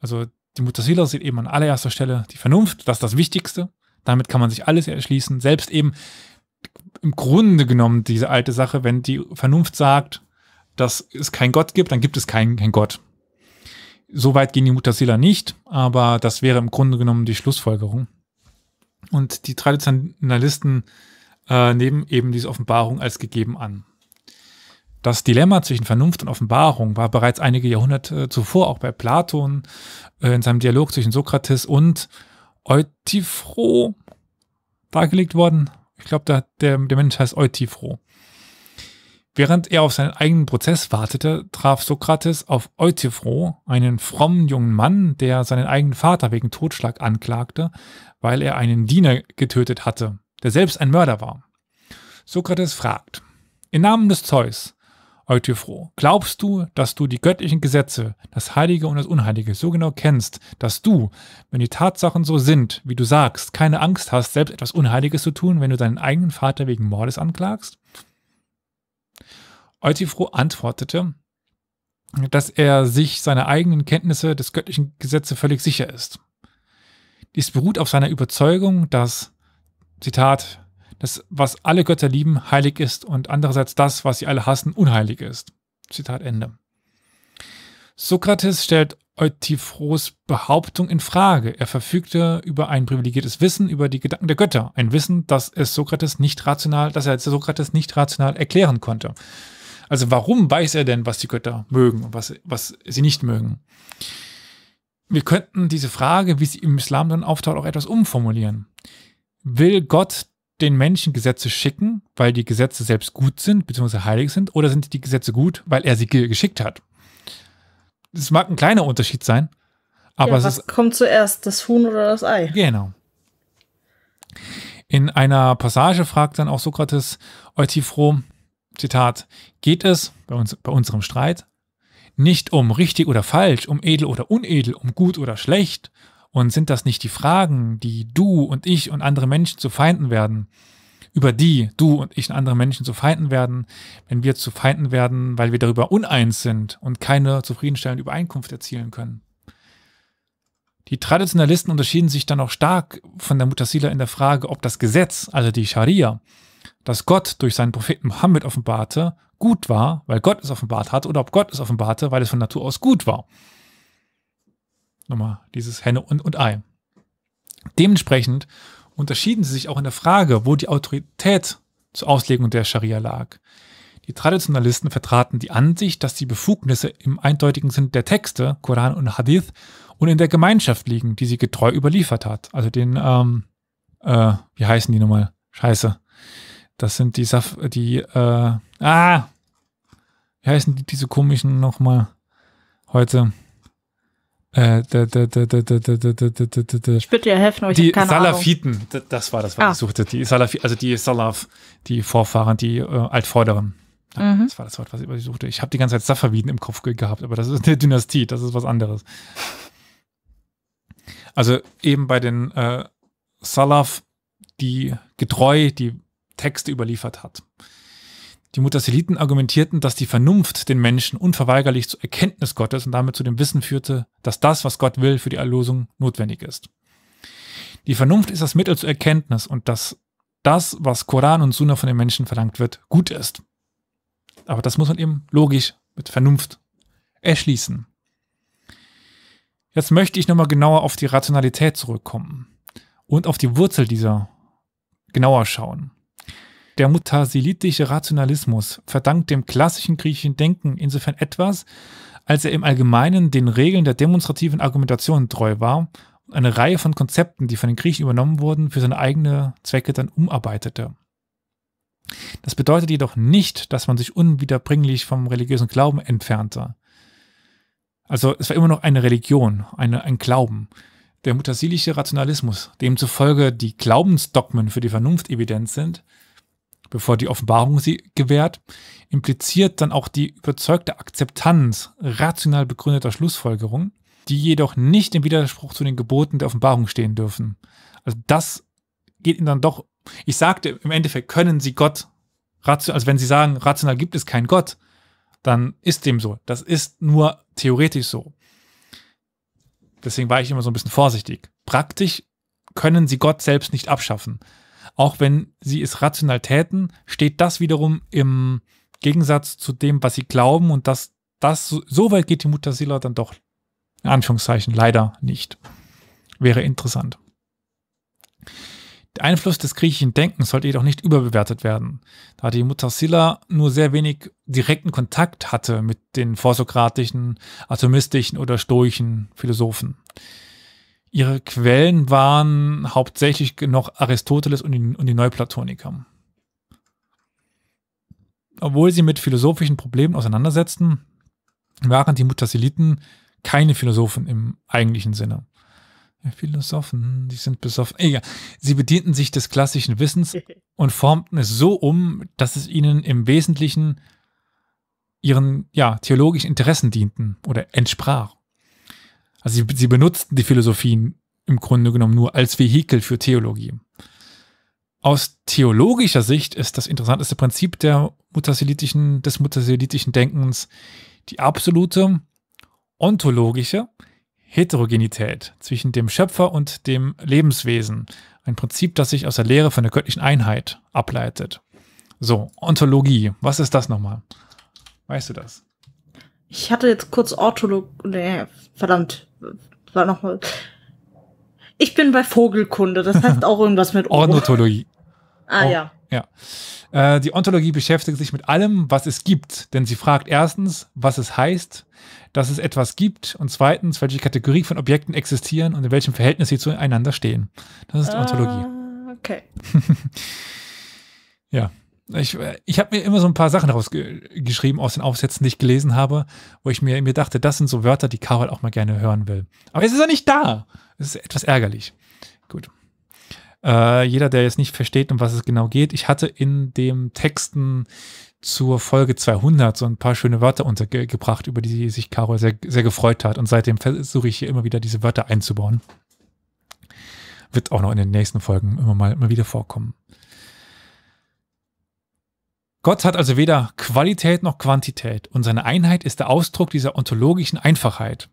Also die Mutasila sieht eben an allererster Stelle die Vernunft, das ist das Wichtigste. Damit kann man sich alles erschließen. Selbst eben im Grunde genommen diese alte Sache, wenn die Vernunft sagt, dass es keinen Gott gibt, dann gibt es keinen kein Gott. weit gehen die Mutasila nicht, aber das wäre im Grunde genommen die Schlussfolgerung. Und die Traditionalisten äh, nehmen eben diese Offenbarung als gegeben an. Das Dilemma zwischen Vernunft und Offenbarung war bereits einige Jahrhunderte zuvor auch bei Platon äh, in seinem Dialog zwischen Sokrates und Eutifro dargelegt worden. Ich glaube, der, der, der Mensch heißt Eutifro. Während er auf seinen eigenen Prozess wartete, traf Sokrates auf Eutifro, einen frommen jungen Mann, der seinen eigenen Vater wegen Totschlag anklagte, weil er einen Diener getötet hatte der selbst ein Mörder war. Sokrates fragt, im Namen des Zeus, Euthyphro, glaubst du, dass du die göttlichen Gesetze, das Heilige und das Unheilige, so genau kennst, dass du, wenn die Tatsachen so sind, wie du sagst, keine Angst hast, selbst etwas Unheiliges zu tun, wenn du deinen eigenen Vater wegen Mordes anklagst? Euthyphro antwortete, dass er sich seiner eigenen Kenntnisse des göttlichen Gesetze völlig sicher ist. Dies beruht auf seiner Überzeugung, dass Zitat, das, was alle Götter lieben, heilig ist und andererseits das, was sie alle hassen, unheilig ist. Zitat Ende. Sokrates stellt Eutiphros Behauptung in Frage. Er verfügte über ein privilegiertes Wissen über die Gedanken der Götter, ein Wissen, das es Sokrates nicht rational, das er Sokrates nicht rational erklären konnte. Also warum weiß er denn, was die Götter mögen und was, was sie nicht mögen? Wir könnten diese Frage, wie sie im Islam dann auftaucht, auch etwas umformulieren will Gott den Menschen Gesetze schicken, weil die Gesetze selbst gut sind, beziehungsweise heilig sind, oder sind die Gesetze gut, weil er sie geschickt hat? Das mag ein kleiner Unterschied sein, aber ja, es was ist. kommt zuerst, das Huhn oder das Ei? Genau. In einer Passage fragt dann auch Sokrates Euthyphro, Zitat, geht es bei, uns, bei unserem Streit nicht um richtig oder falsch, um edel oder unedel, um gut oder schlecht, und sind das nicht die Fragen, die du und ich und andere Menschen zu Feinden werden? Über die du und ich und andere Menschen zu Feinden werden, wenn wir zu Feinden werden, weil wir darüber uneins sind und keine zufriedenstellende Übereinkunft erzielen können. Die Traditionalisten unterschieden sich dann auch stark von der Mutasila in der Frage, ob das Gesetz, also die Scharia, das Gott durch seinen Propheten Mohammed offenbarte, gut war, weil Gott es offenbart hat, oder ob Gott es offenbarte, weil es von Natur aus gut war nochmal dieses Henne und, und Ei. Dementsprechend unterschieden sie sich auch in der Frage, wo die Autorität zur Auslegung der Scharia lag. Die Traditionalisten vertraten die Ansicht, dass die Befugnisse im eindeutigen Sinn der Texte, Koran und Hadith, und in der Gemeinschaft liegen, die sie getreu überliefert hat. Also den, ähm, äh, wie heißen die nochmal? Scheiße. Das sind die Saf, die, äh, ah, wie heißen die, diese komischen nochmal heute? Ich bitte dir helfen, aber ich die keine Salafiten, Ahnung. das war das, was ah. ich suchte. Die Salaf, also die Salaf, die Vorfahren, die äh, Altvorderen. Ja, mhm. Das war das Wort, was ich, was ich suchte. Ich habe die ganze Zeit Safaviden im Kopf gehabt, aber das ist eine Dynastie, das ist was anderes. Also eben bei den äh, Salaf, die getreu die Texte überliefert hat. Die Mutasiliten argumentierten, dass die Vernunft den Menschen unverweigerlich zur Erkenntnis Gottes und damit zu dem Wissen führte, dass das, was Gott will, für die Erlösung notwendig ist. Die Vernunft ist das Mittel zur Erkenntnis und dass das, was Koran und Sunna von den Menschen verlangt wird, gut ist. Aber das muss man eben logisch mit Vernunft erschließen. Jetzt möchte ich nochmal genauer auf die Rationalität zurückkommen und auf die Wurzel dieser genauer schauen. Der mutasilitische Rationalismus verdankt dem klassischen griechischen Denken insofern etwas, als er im Allgemeinen den Regeln der demonstrativen Argumentation treu war und eine Reihe von Konzepten, die von den Griechen übernommen wurden, für seine eigenen Zwecke dann umarbeitete. Das bedeutet jedoch nicht, dass man sich unwiederbringlich vom religiösen Glauben entfernte. Also es war immer noch eine Religion, eine, ein Glauben. Der mutasilische Rationalismus, demzufolge die Glaubensdogmen für die Vernunft evident sind, bevor die Offenbarung sie gewährt, impliziert dann auch die überzeugte Akzeptanz rational begründeter Schlussfolgerungen, die jedoch nicht im Widerspruch zu den Geboten der Offenbarung stehen dürfen. Also das geht ihnen dann doch, ich sagte, im Endeffekt können sie Gott, also wenn sie sagen, rational gibt es keinen Gott, dann ist dem so. Das ist nur theoretisch so. Deswegen war ich immer so ein bisschen vorsichtig. Praktisch können sie Gott selbst nicht abschaffen. Auch wenn sie es rational täten, steht das wiederum im Gegensatz zu dem, was sie glauben und dass das, so weit geht die Mutasila dann doch, in Anführungszeichen, leider nicht. Wäre interessant. Der Einfluss des griechischen Denkens sollte jedoch nicht überbewertet werden, da die Mutter Silla nur sehr wenig direkten Kontakt hatte mit den vorsokratischen, atomistischen oder stoischen Philosophen. Ihre Quellen waren hauptsächlich noch Aristoteles und die, und die Neuplatoniker. Obwohl sie mit philosophischen Problemen auseinandersetzten, waren die Mutasiliten keine Philosophen im eigentlichen Sinne. Philosophen, die sind besoffen. Egal. Sie bedienten sich des klassischen Wissens und formten es so um, dass es ihnen im Wesentlichen ihren ja, theologischen Interessen dienten oder entsprach. Also sie, sie benutzten die Philosophien im Grunde genommen nur als Vehikel für Theologie. Aus theologischer Sicht ist das interessanteste Prinzip der mutasilitischen, des mutasilitischen Denkens die absolute ontologische Heterogenität zwischen dem Schöpfer und dem Lebenswesen. Ein Prinzip, das sich aus der Lehre von der göttlichen Einheit ableitet. So, Ontologie, was ist das nochmal? Weißt du das? Ich hatte jetzt kurz Ortholog. Nee, verdammt. War nochmal. Ich bin bei Vogelkunde, das heißt auch irgendwas mit Ohr. Ornithologie. Ah, oh, ja. Ja. Äh, die Ontologie beschäftigt sich mit allem, was es gibt, denn sie fragt erstens, was es heißt, dass es etwas gibt und zweitens, welche Kategorie von Objekten existieren und in welchem Verhältnis sie zueinander stehen. Das ist äh, Ontologie. Ah, okay. ja. Ich, ich habe mir immer so ein paar Sachen rausgeschrieben aus den Aufsätzen, die ich gelesen habe, wo ich mir, mir dachte, das sind so Wörter, die Carol auch mal gerne hören will. Aber es ist ja nicht da. Es ist etwas ärgerlich. Gut. Äh, jeder, der jetzt nicht versteht, um was es genau geht, ich hatte in den Texten zur Folge 200 so ein paar schöne Wörter untergebracht, über die sich Carol sehr, sehr gefreut hat. Und seitdem versuche ich hier immer wieder diese Wörter einzubauen. Wird auch noch in den nächsten Folgen immer mal immer wieder vorkommen. Gott hat also weder Qualität noch Quantität und seine Einheit ist der Ausdruck dieser ontologischen Einfachheit.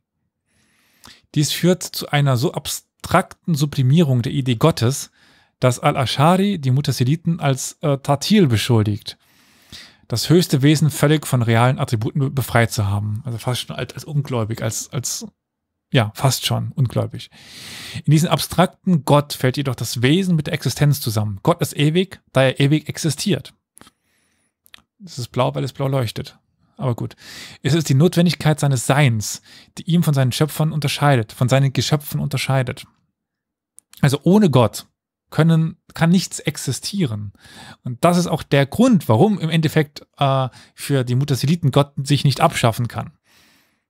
Dies führt zu einer so abstrakten Sublimierung der Idee Gottes, dass Al-Ashari die Mutasiliten als äh, Tatil beschuldigt, das höchste Wesen völlig von realen Attributen befreit zu haben. Also fast schon als, als ungläubig, als, als ja, fast schon ungläubig. In diesem abstrakten Gott fällt jedoch das Wesen mit der Existenz zusammen. Gott ist ewig, da er ewig existiert. Es ist blau, weil es blau leuchtet. Aber gut. Es ist die Notwendigkeit seines Seins, die ihn von seinen Schöpfern unterscheidet, von seinen Geschöpfen unterscheidet. Also ohne Gott können, kann nichts existieren. Und das ist auch der Grund, warum im Endeffekt äh, für die Mutasiliten Gott sich nicht abschaffen kann.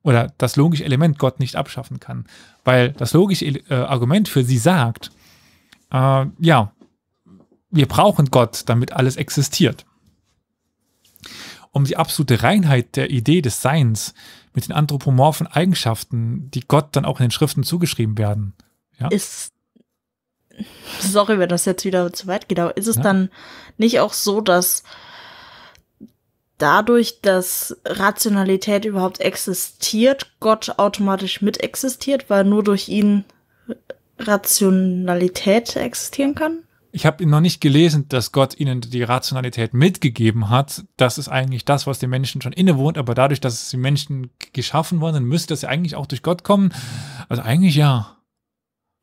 Oder das logische Element Gott nicht abschaffen kann. Weil das logische äh, Argument für sie sagt, äh, ja, wir brauchen Gott, damit alles existiert um die absolute Reinheit der Idee des Seins mit den anthropomorphen Eigenschaften, die Gott dann auch in den Schriften zugeschrieben werden. Ja? Ist, sorry, wenn das jetzt wieder zu weit geht, aber ist es ja. dann nicht auch so, dass dadurch, dass Rationalität überhaupt existiert, Gott automatisch mit existiert, weil nur durch ihn Rationalität existieren kann? ich habe ihn noch nicht gelesen, dass Gott ihnen die Rationalität mitgegeben hat. Das ist eigentlich das, was den Menschen schon innewohnt, aber dadurch, dass die Menschen geschaffen worden sind, müsste das ja eigentlich auch durch Gott kommen. Also eigentlich ja.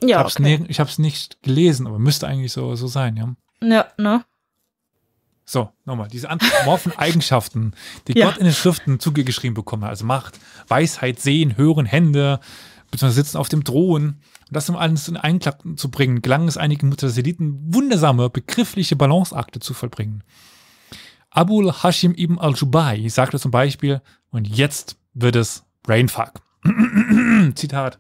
Ja, ich hab's okay. ne, nicht gelesen, aber müsste eigentlich so, so sein, ja. Ja, ne? So, nochmal, diese anthropomorphen Eigenschaften, die ja. Gott in den Schriften zugeschrieben bekommen hat, also Macht, Weisheit, Sehen, Hören, Hände, beziehungsweise Sitzen auf dem Drohen, und das um alles in Einklang zu bringen, gelang es einigen Mutaziliten, wundersame, begriffliche Balanceakte zu vollbringen. Abul Hashim ibn al-Jubai sagte zum Beispiel, und jetzt wird es Brainfuck. Zitat.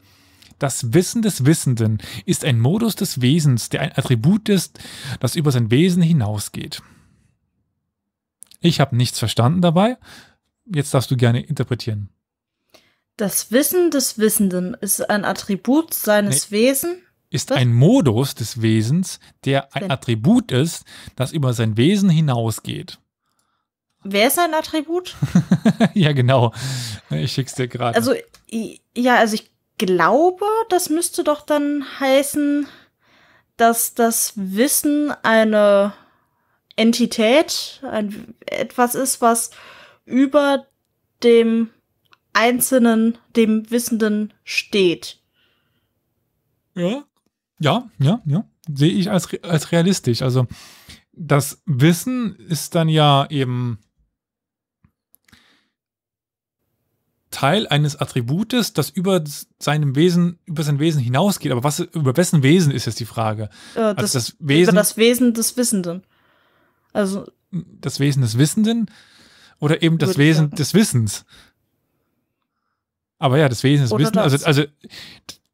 Das Wissen des Wissenden ist ein Modus des Wesens, der ein Attribut ist, das über sein Wesen hinausgeht. Ich habe nichts verstanden dabei. Jetzt darfst du gerne interpretieren. Das Wissen des Wissenden ist ein Attribut seines nee, Wesens. Ist ein Modus des Wesens, der ein Attribut ist, das über sein Wesen hinausgeht. Wer ist ein Attribut? ja, genau. Ich schick's dir gerade. Also, ja, also ich glaube, das müsste doch dann heißen, dass das Wissen eine Entität, ein, etwas ist, was über dem Einzelnen, dem Wissenden steht. Ja, ja, ja, ja. Sehe ich als, als realistisch. Also das Wissen ist dann ja eben Teil eines Attributes, das über seinem Wesen, über sein Wesen hinausgeht. Aber was über wessen Wesen ist jetzt die Frage? Äh, also das Wesen, über das Wesen des Wissenden. Also das Wesen des Wissenden oder eben das Wesen des Wissens. Aber ja, das Wesen ist Wissen. Also, das. Also, also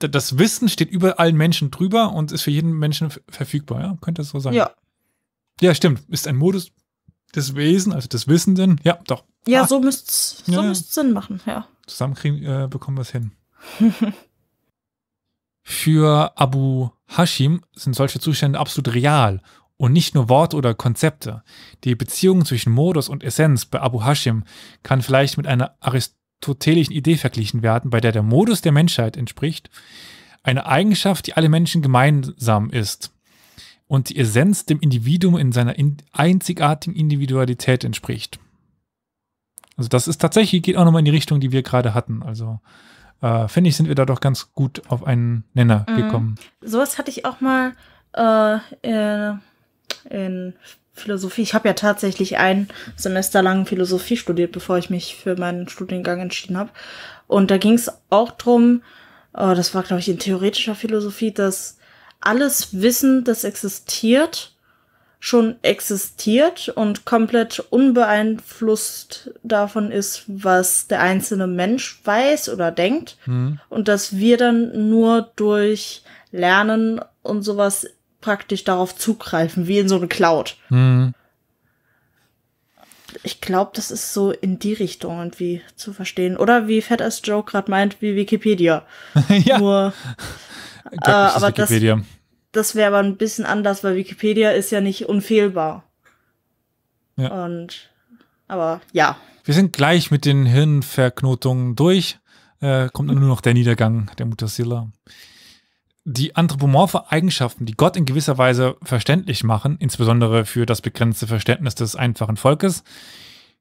das Wissen steht über allen Menschen drüber und ist für jeden Menschen verfügbar. Ja? Könnte das so sein? Ja. Ja, stimmt. Ist ein Modus des Wesen, also des Wissenden. Ja, doch. Ja, ah. so müsste es so ja, müsst's Sinn machen, ja. Zusammen kriegen, äh, bekommen wir es hin. für Abu Hashim sind solche Zustände absolut real und nicht nur Worte oder Konzepte. Die Beziehung zwischen Modus und Essenz bei Abu Hashim kann vielleicht mit einer Arist aristotelischen Idee verglichen werden, bei der der Modus der Menschheit entspricht, eine Eigenschaft, die alle Menschen gemeinsam ist und die Essenz dem Individuum in seiner in einzigartigen Individualität entspricht. Also das ist tatsächlich, geht auch nochmal in die Richtung, die wir gerade hatten. Also äh, finde ich, sind wir da doch ganz gut auf einen Nenner mhm. gekommen. Sowas hatte ich auch mal äh, äh in, in Philosophie. Ich habe ja tatsächlich ein Semester lang Philosophie studiert, bevor ich mich für meinen Studiengang entschieden habe. Und da ging es auch drum, oh, das war, glaube ich, in theoretischer Philosophie, dass alles Wissen, das existiert, schon existiert und komplett unbeeinflusst davon ist, was der einzelne Mensch weiß oder denkt. Mhm. Und dass wir dann nur durch Lernen und sowas praktisch darauf zugreifen, wie in so eine Cloud. Mhm. Ich glaube, das ist so in die Richtung irgendwie zu verstehen. Oder wie Fat as Joe gerade meint, wie Wikipedia. ja. Nur, äh, aber Wikipedia. das, das wäre aber ein bisschen anders, weil Wikipedia ist ja nicht unfehlbar. Ja. Und, aber ja. Wir sind gleich mit den Hirnverknotungen durch. Äh, kommt nur noch der Niedergang der Mutasilla die anthropomorphe Eigenschaften, die Gott in gewisser Weise verständlich machen, insbesondere für das begrenzte Verständnis des einfachen Volkes,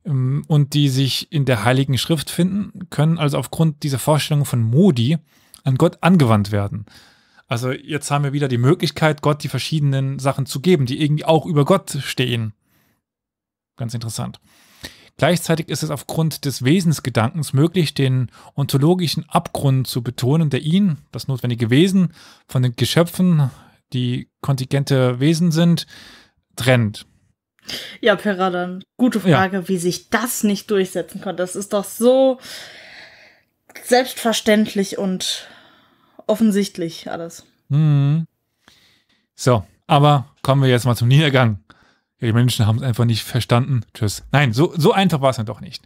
ähm, und die sich in der Heiligen Schrift finden, können also aufgrund dieser Vorstellung von Modi an Gott angewandt werden. Also jetzt haben wir wieder die Möglichkeit, Gott die verschiedenen Sachen zu geben, die irgendwie auch über Gott stehen. Ganz interessant. Gleichzeitig ist es aufgrund des Wesensgedankens möglich, den ontologischen Abgrund zu betonen, der ihn, das notwendige Wesen, von den Geschöpfen, die kontingente Wesen sind, trennt. Ja, Peradan, gute Frage, ja. wie sich das nicht durchsetzen konnte. Das ist doch so selbstverständlich und offensichtlich alles. Mhm. So, aber kommen wir jetzt mal zum Niedergang. Ja, die Menschen haben es einfach nicht verstanden. Tschüss. Nein, so, so einfach war es dann doch nicht.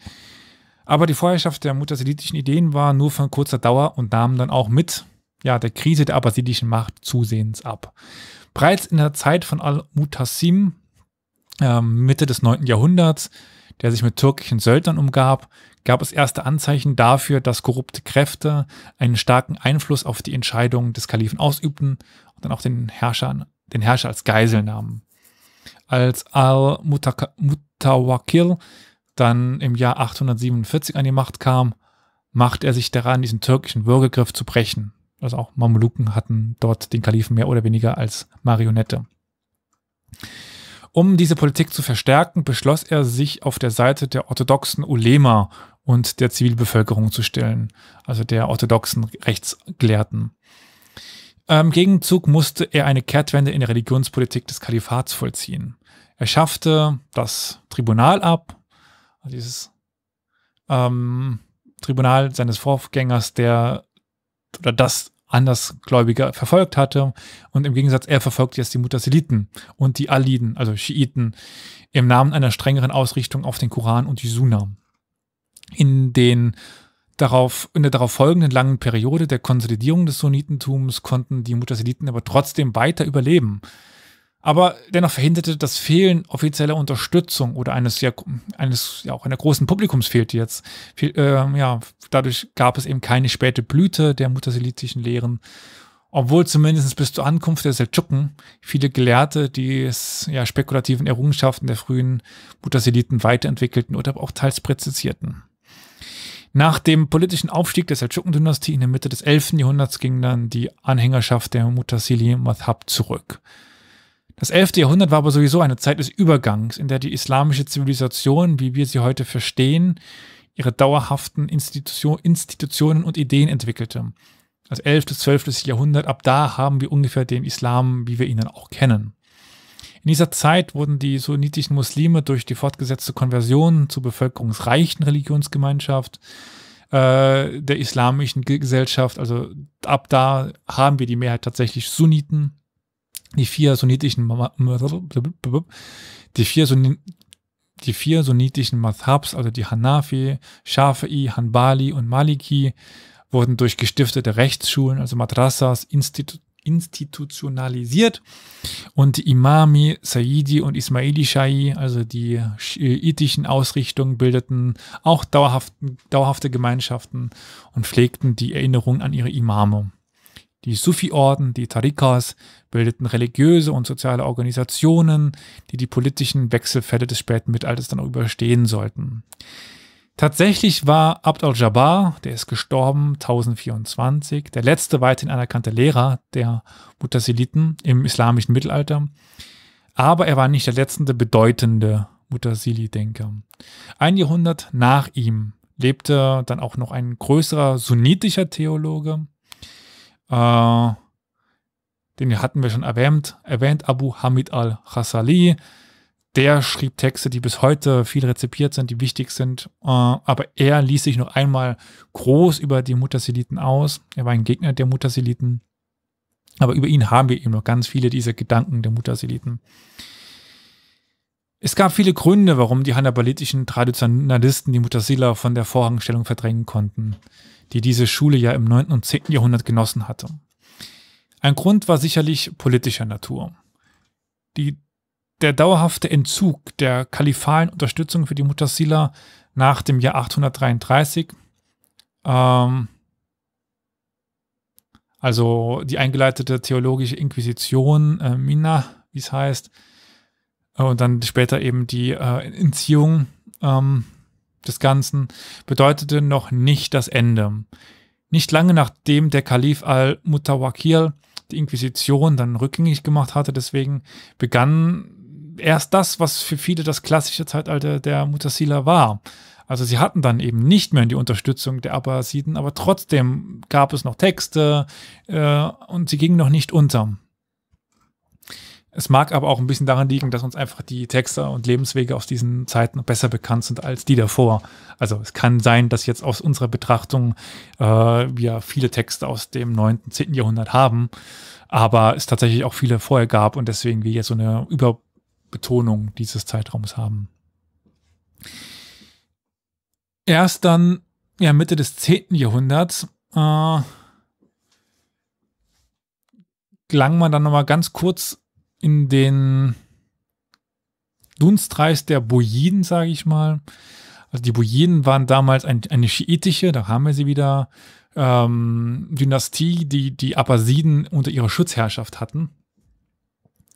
Aber die Vorherrschaft der mutasilitischen Ideen war nur von kurzer Dauer und nahm dann auch mit ja, der Krise der abbasidischen Macht zusehends ab. Bereits in der Zeit von Al-Mutasim, äh, Mitte des 9. Jahrhunderts, der sich mit türkischen Söldnern umgab, gab es erste Anzeichen dafür, dass korrupte Kräfte einen starken Einfluss auf die Entscheidungen des Kalifen ausübten und dann auch den, Herrschern, den Herrscher als Geisel nahmen als al-Mutawakil dann im Jahr 847 an die Macht kam, macht er sich daran, diesen türkischen Würgegriff zu brechen. Also auch Mamluken hatten dort den Kalifen mehr oder weniger als Marionette. Um diese Politik zu verstärken, beschloss er, sich auf der Seite der orthodoxen Ulema und der Zivilbevölkerung zu stellen, also der orthodoxen Rechtsgelehrten. Im Gegenzug musste er eine Kehrtwende in der Religionspolitik des Kalifats vollziehen. Er schaffte das Tribunal ab, also dieses ähm, Tribunal seines Vorgängers, der oder das Andersgläubige verfolgt hatte. Und im Gegensatz, er verfolgt jetzt die Mutasiliten und die Aliden, also Schiiten, im Namen einer strengeren Ausrichtung auf den Koran und die Sunna. In den Darauf, in der darauf folgenden langen Periode der Konsolidierung des Sunnitentums konnten die Mutasiliten aber trotzdem weiter überleben. Aber dennoch verhinderte das Fehlen offizieller Unterstützung oder eines, ja, eines, ja auch einer großen Publikums fehlte jetzt. Viel, äh, ja, dadurch gab es eben keine späte Blüte der mutasilitischen Lehren. Obwohl zumindest bis zur Ankunft der Seldschuken viele Gelehrte die ja, spekulativen Errungenschaften der frühen Mutasiliten weiterentwickelten oder auch teils präzisierten. Nach dem politischen Aufstieg der Seldschuken-Dynastie in der Mitte des 11. Jahrhunderts ging dann die Anhängerschaft der Mutasili Madhab zurück. Das 11. Jahrhundert war aber sowieso eine Zeit des Übergangs, in der die islamische Zivilisation, wie wir sie heute verstehen, ihre dauerhaften Institution, Institutionen und Ideen entwickelte. Das 11. bis 12. Jahrhundert, ab da haben wir ungefähr den Islam, wie wir ihn dann auch kennen. In dieser Zeit wurden die sunnitischen Muslime durch die fortgesetzte Konversion zur bevölkerungsreichen Religionsgemeinschaft äh, der islamischen Gesellschaft, also ab da haben wir die Mehrheit tatsächlich Sunniten, die vier sunnitischen die vier Sunni die vier sunnitischen Mathabs, also die Hanafi, Shafi'i, Hanbali und Maliki, wurden durch gestiftete Rechtsschulen, also Madrasas, Institu institutionalisiert. Und Imami, Saidi und Ismaili Shai, also die schiitischen äh, Ausrichtungen, bildeten auch dauerhafte Gemeinschaften und pflegten die Erinnerung an ihre Imame. Die Sufi-Orden, die Tariqas, bildeten religiöse und soziale Organisationen, die die politischen Wechselfälle des späten Mittelalters dann auch überstehen sollten. Tatsächlich war Abd al-Jabbar, der ist gestorben 1024, der letzte weithin anerkannte Lehrer der Mutasiliten im islamischen Mittelalter. Aber er war nicht der letzte bedeutende Mutasili-Denker. Ein Jahrhundert nach ihm lebte dann auch noch ein größerer sunnitischer Theologe. Äh, den hatten wir schon erwähnt, erwähnt Abu Hamid al-Khazali, der schrieb Texte, die bis heute viel rezipiert sind, die wichtig sind. Äh, aber er ließ sich noch einmal groß über die Mutterseliten aus. Er war ein Gegner der Mutterseliten. Aber über ihn haben wir eben noch ganz viele dieser Gedanken der Mutterseliten. Es gab viele Gründe, warum die hannabalitischen Traditionalisten die Mutasila von der Vorrangstellung verdrängen konnten, die diese Schule ja im 9. und 10. Jahrhundert genossen hatte. Ein Grund war sicherlich politischer Natur. Die der dauerhafte Entzug der kalifalen Unterstützung für die Mutasila nach dem Jahr 833, ähm, also die eingeleitete theologische Inquisition, äh, Mina, wie es heißt, äh, und dann später eben die äh, Entziehung ähm, des Ganzen, bedeutete noch nicht das Ende. Nicht lange nachdem der Kalif al-Mutawakil die Inquisition dann rückgängig gemacht hatte, deswegen begann erst das, was für viele das klassische Zeitalter der Mutasila war. Also sie hatten dann eben nicht mehr die Unterstützung der Abbasiden, aber trotzdem gab es noch Texte äh, und sie gingen noch nicht unter. Es mag aber auch ein bisschen daran liegen, dass uns einfach die Texte und Lebenswege aus diesen Zeiten besser bekannt sind als die davor. Also es kann sein, dass jetzt aus unserer Betrachtung äh, wir viele Texte aus dem 9., 10. Jahrhundert haben, aber es tatsächlich auch viele vorher gab und deswegen wir jetzt so eine über Betonung dieses Zeitraums haben. Erst dann, ja, Mitte des 10. Jahrhunderts, äh, gelang man dann nochmal ganz kurz in den Dunstreis der Bujiden, sage ich mal. Also die Bujiden waren damals ein, eine schiitische, da haben wir sie wieder, ähm, Dynastie, die die Abbasiden unter ihrer Schutzherrschaft hatten.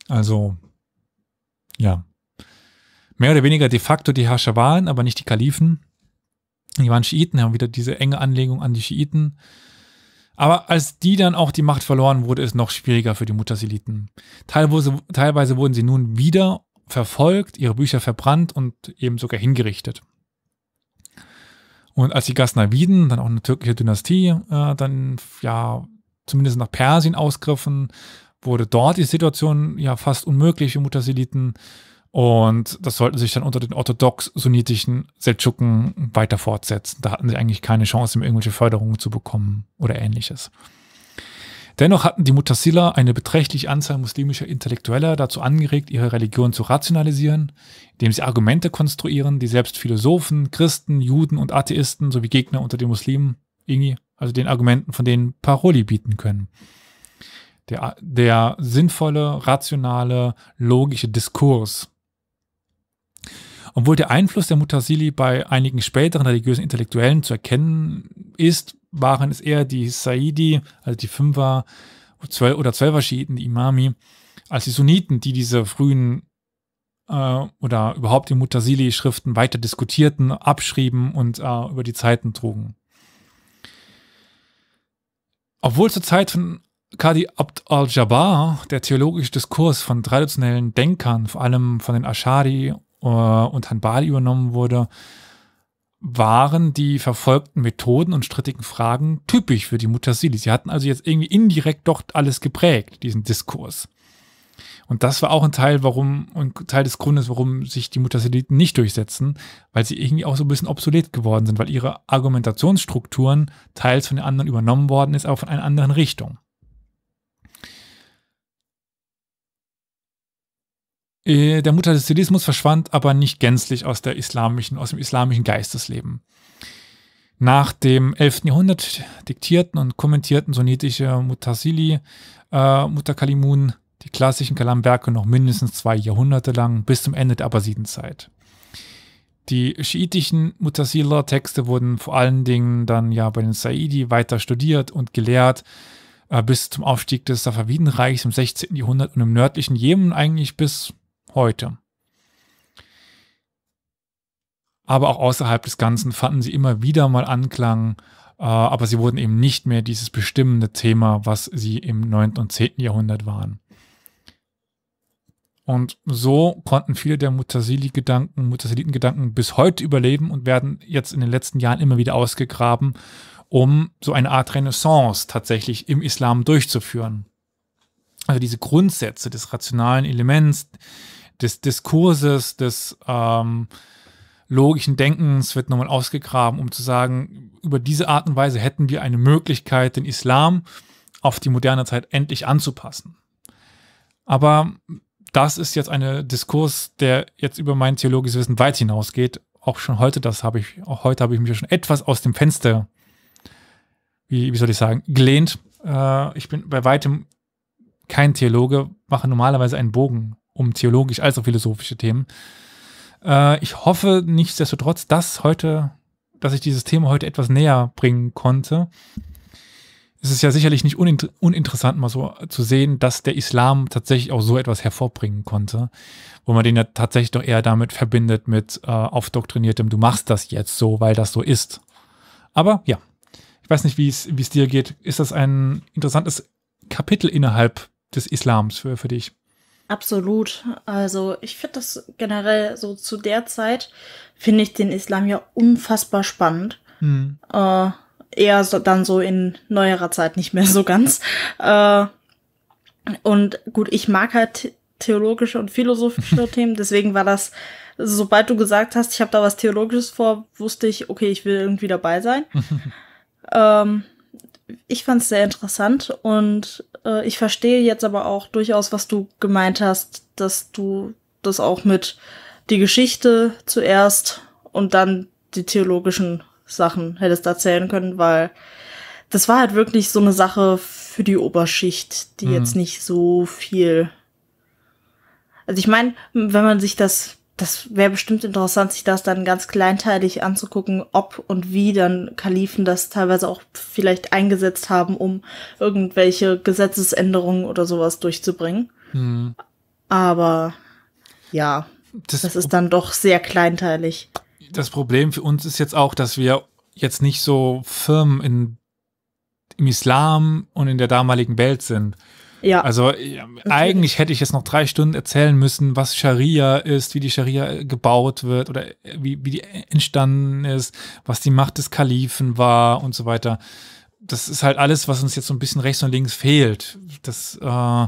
Also ja, mehr oder weniger de facto die Herrscher waren, aber nicht die Kalifen. Die waren Schiiten, haben wieder diese enge Anlegung an die Schiiten. Aber als die dann auch die Macht verloren wurde, ist noch schwieriger für die Mutasiliten. Teilweise, teilweise wurden sie nun wieder verfolgt, ihre Bücher verbrannt und eben sogar hingerichtet. Und als die Ghaznaviden, dann auch eine türkische Dynastie, äh, dann ja zumindest nach Persien ausgriffen, wurde dort die Situation ja fast unmöglich für Mutasiliten und das sollten sich dann unter den orthodox-sunnitischen Seldschuken weiter fortsetzen. Da hatten sie eigentlich keine Chance, irgendwelche Förderungen zu bekommen oder ähnliches. Dennoch hatten die Mutasila eine beträchtliche Anzahl muslimischer Intellektueller dazu angeregt, ihre Religion zu rationalisieren, indem sie Argumente konstruieren, die selbst Philosophen, Christen, Juden und Atheisten sowie Gegner unter den Muslimen, irgendwie, also den Argumenten von denen Paroli bieten können der, der sinnvolle, rationale, logische Diskurs. Obwohl der Einfluss der Mutasili bei einigen späteren religiösen Intellektuellen zu erkennen ist, waren es eher die Saidi, also die Fünfer oder Zwölfer Schiiten, die Imami, als die Sunniten, die diese frühen äh, oder überhaupt die Mutasili-Schriften weiter diskutierten, abschrieben und äh, über die Zeiten trugen. Obwohl zur Zeit von Kadi Abd al-Jabbar, der theologische Diskurs von traditionellen Denkern, vor allem von den Ashari äh, und Hanbali übernommen wurde, waren die verfolgten Methoden und strittigen Fragen typisch für die Mutasili. Sie hatten also jetzt irgendwie indirekt doch alles geprägt, diesen Diskurs. Und das war auch ein Teil, warum, ein Teil des Grundes, warum sich die Mutasiliten nicht durchsetzen, weil sie irgendwie auch so ein bisschen obsolet geworden sind, weil ihre Argumentationsstrukturen teils von den anderen übernommen worden ist, aber von einer anderen Richtung. Äh, der Mutadissilismus verschwand aber nicht gänzlich aus, der islamischen, aus dem islamischen Geistesleben. Nach dem 11. Jahrhundert diktierten und kommentierten sunnitische Mutasili, äh, Mutakalimun die klassischen Kalam-Werke noch mindestens zwei Jahrhunderte lang, bis zum Ende der Abbasidenzeit. Die schiitischen Mutasila-Texte wurden vor allen Dingen dann ja bei den Saidi weiter studiert und gelehrt, äh, bis zum Aufstieg des Safavidenreichs im 16. Jahrhundert und im nördlichen Jemen eigentlich bis heute. Aber auch außerhalb des Ganzen fanden sie immer wieder mal Anklang, äh, aber sie wurden eben nicht mehr dieses bestimmende Thema, was sie im 9. und 10. Jahrhundert waren. Und so konnten viele der Mutasili-Gedanken, Mutasili-Gedanken bis heute überleben und werden jetzt in den letzten Jahren immer wieder ausgegraben, um so eine Art Renaissance tatsächlich im Islam durchzuführen. Also diese Grundsätze des rationalen Elements, des Diskurses, des ähm, logischen Denkens wird nochmal ausgegraben, um zu sagen, über diese Art und Weise hätten wir eine Möglichkeit, den Islam auf die moderne Zeit endlich anzupassen. Aber das ist jetzt ein Diskurs, der jetzt über mein theologisches Wissen weit hinausgeht. Auch schon heute, das habe ich, auch heute habe ich mich schon etwas aus dem Fenster, wie, wie soll ich sagen, gelehnt. Äh, ich bin bei weitem kein Theologe, mache normalerweise einen Bogen um theologisch als auch philosophische Themen. Äh, ich hoffe nichtsdestotrotz, dass heute, dass ich dieses Thema heute etwas näher bringen konnte. Es ist ja sicherlich nicht uninter uninteressant, mal so zu sehen, dass der Islam tatsächlich auch so etwas hervorbringen konnte, wo man den ja tatsächlich doch eher damit verbindet mit äh, aufdoktriniertem, du machst das jetzt so, weil das so ist. Aber ja, ich weiß nicht, wie es dir geht. Ist das ein interessantes Kapitel innerhalb des Islams für, für dich? Absolut. Also ich finde das generell so zu der Zeit, finde ich den Islam ja unfassbar spannend. Hm. Äh, eher so, dann so in neuerer Zeit nicht mehr so ganz. Äh, und gut, ich mag halt theologische und philosophische Themen, deswegen war das, sobald du gesagt hast, ich habe da was Theologisches vor, wusste ich, okay, ich will irgendwie dabei sein. ähm, ich fand es sehr interessant und äh, ich verstehe jetzt aber auch durchaus, was du gemeint hast, dass du das auch mit die Geschichte zuerst und dann die theologischen Sachen hättest erzählen können, weil das war halt wirklich so eine Sache für die Oberschicht, die mhm. jetzt nicht so viel. Also ich meine, wenn man sich das das wäre bestimmt interessant, sich das dann ganz kleinteilig anzugucken, ob und wie dann Kalifen das teilweise auch vielleicht eingesetzt haben, um irgendwelche Gesetzesänderungen oder sowas durchzubringen. Hm. Aber ja, das, das ist dann doch sehr kleinteilig. Das Problem für uns ist jetzt auch, dass wir jetzt nicht so Firmen in, im Islam und in der damaligen Welt sind. Ja. Also äh, eigentlich hätte ich jetzt noch drei Stunden erzählen müssen, was Scharia ist, wie die Scharia äh, gebaut wird oder äh, wie, wie die entstanden ist, was die Macht des Kalifen war und so weiter. Das ist halt alles, was uns jetzt so ein bisschen rechts und links fehlt. Das äh,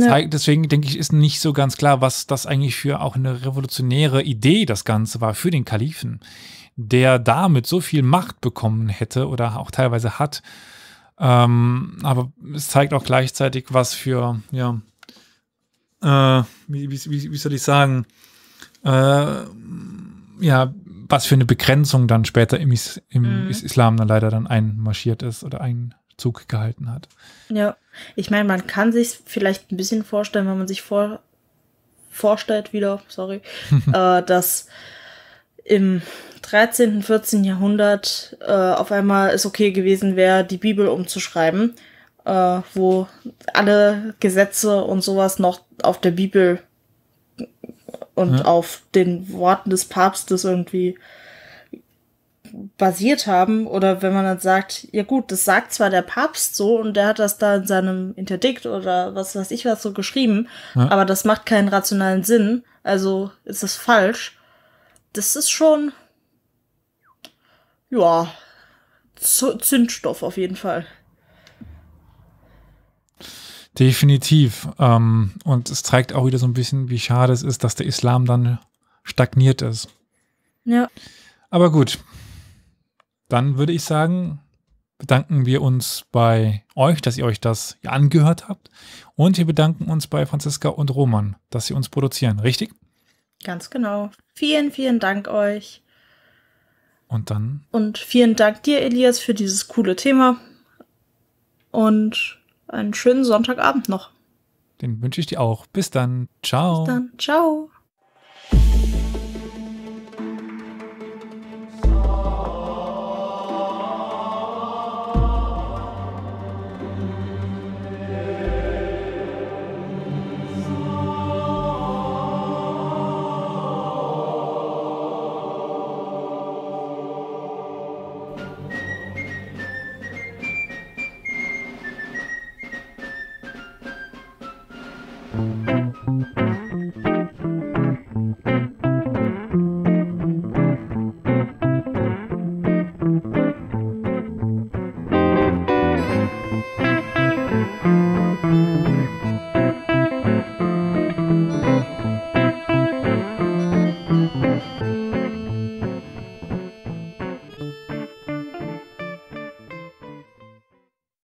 Zeigt, deswegen denke ich, ist nicht so ganz klar, was das eigentlich für auch eine revolutionäre Idee das Ganze war für den Kalifen, der damit so viel Macht bekommen hätte oder auch teilweise hat, ähm, aber es zeigt auch gleichzeitig, was für, ja, äh, wie, wie, wie, soll ich sagen, äh, ja, was für eine Begrenzung dann später im, Is im mhm. Islam dann leider dann einmarschiert ist oder Zug gehalten hat. Ja, ich meine, man kann sich vielleicht ein bisschen vorstellen, wenn man sich vor vorstellt wieder, sorry, äh, dass im 13., 14. Jahrhundert äh, auf einmal es okay gewesen wäre, die Bibel umzuschreiben, äh, wo alle Gesetze und sowas noch auf der Bibel und ja. auf den Worten des Papstes irgendwie basiert haben oder wenn man dann sagt, ja gut, das sagt zwar der Papst so und der hat das da in seinem Interdikt oder was weiß ich was so geschrieben, ja. aber das macht keinen rationalen Sinn, also ist das falsch das ist schon. Ja. Zündstoff auf jeden Fall. Definitiv. Ähm, und es zeigt auch wieder so ein bisschen, wie schade es ist, dass der Islam dann stagniert ist. Ja. Aber gut. Dann würde ich sagen, bedanken wir uns bei euch, dass ihr euch das angehört habt. Und wir bedanken uns bei Franziska und Roman, dass sie uns produzieren, richtig? Ganz genau. Vielen, vielen Dank euch. Und dann? Und vielen Dank dir, Elias, für dieses coole Thema. Und einen schönen Sonntagabend noch. Den wünsche ich dir auch. Bis dann. Ciao. Bis dann. Ciao.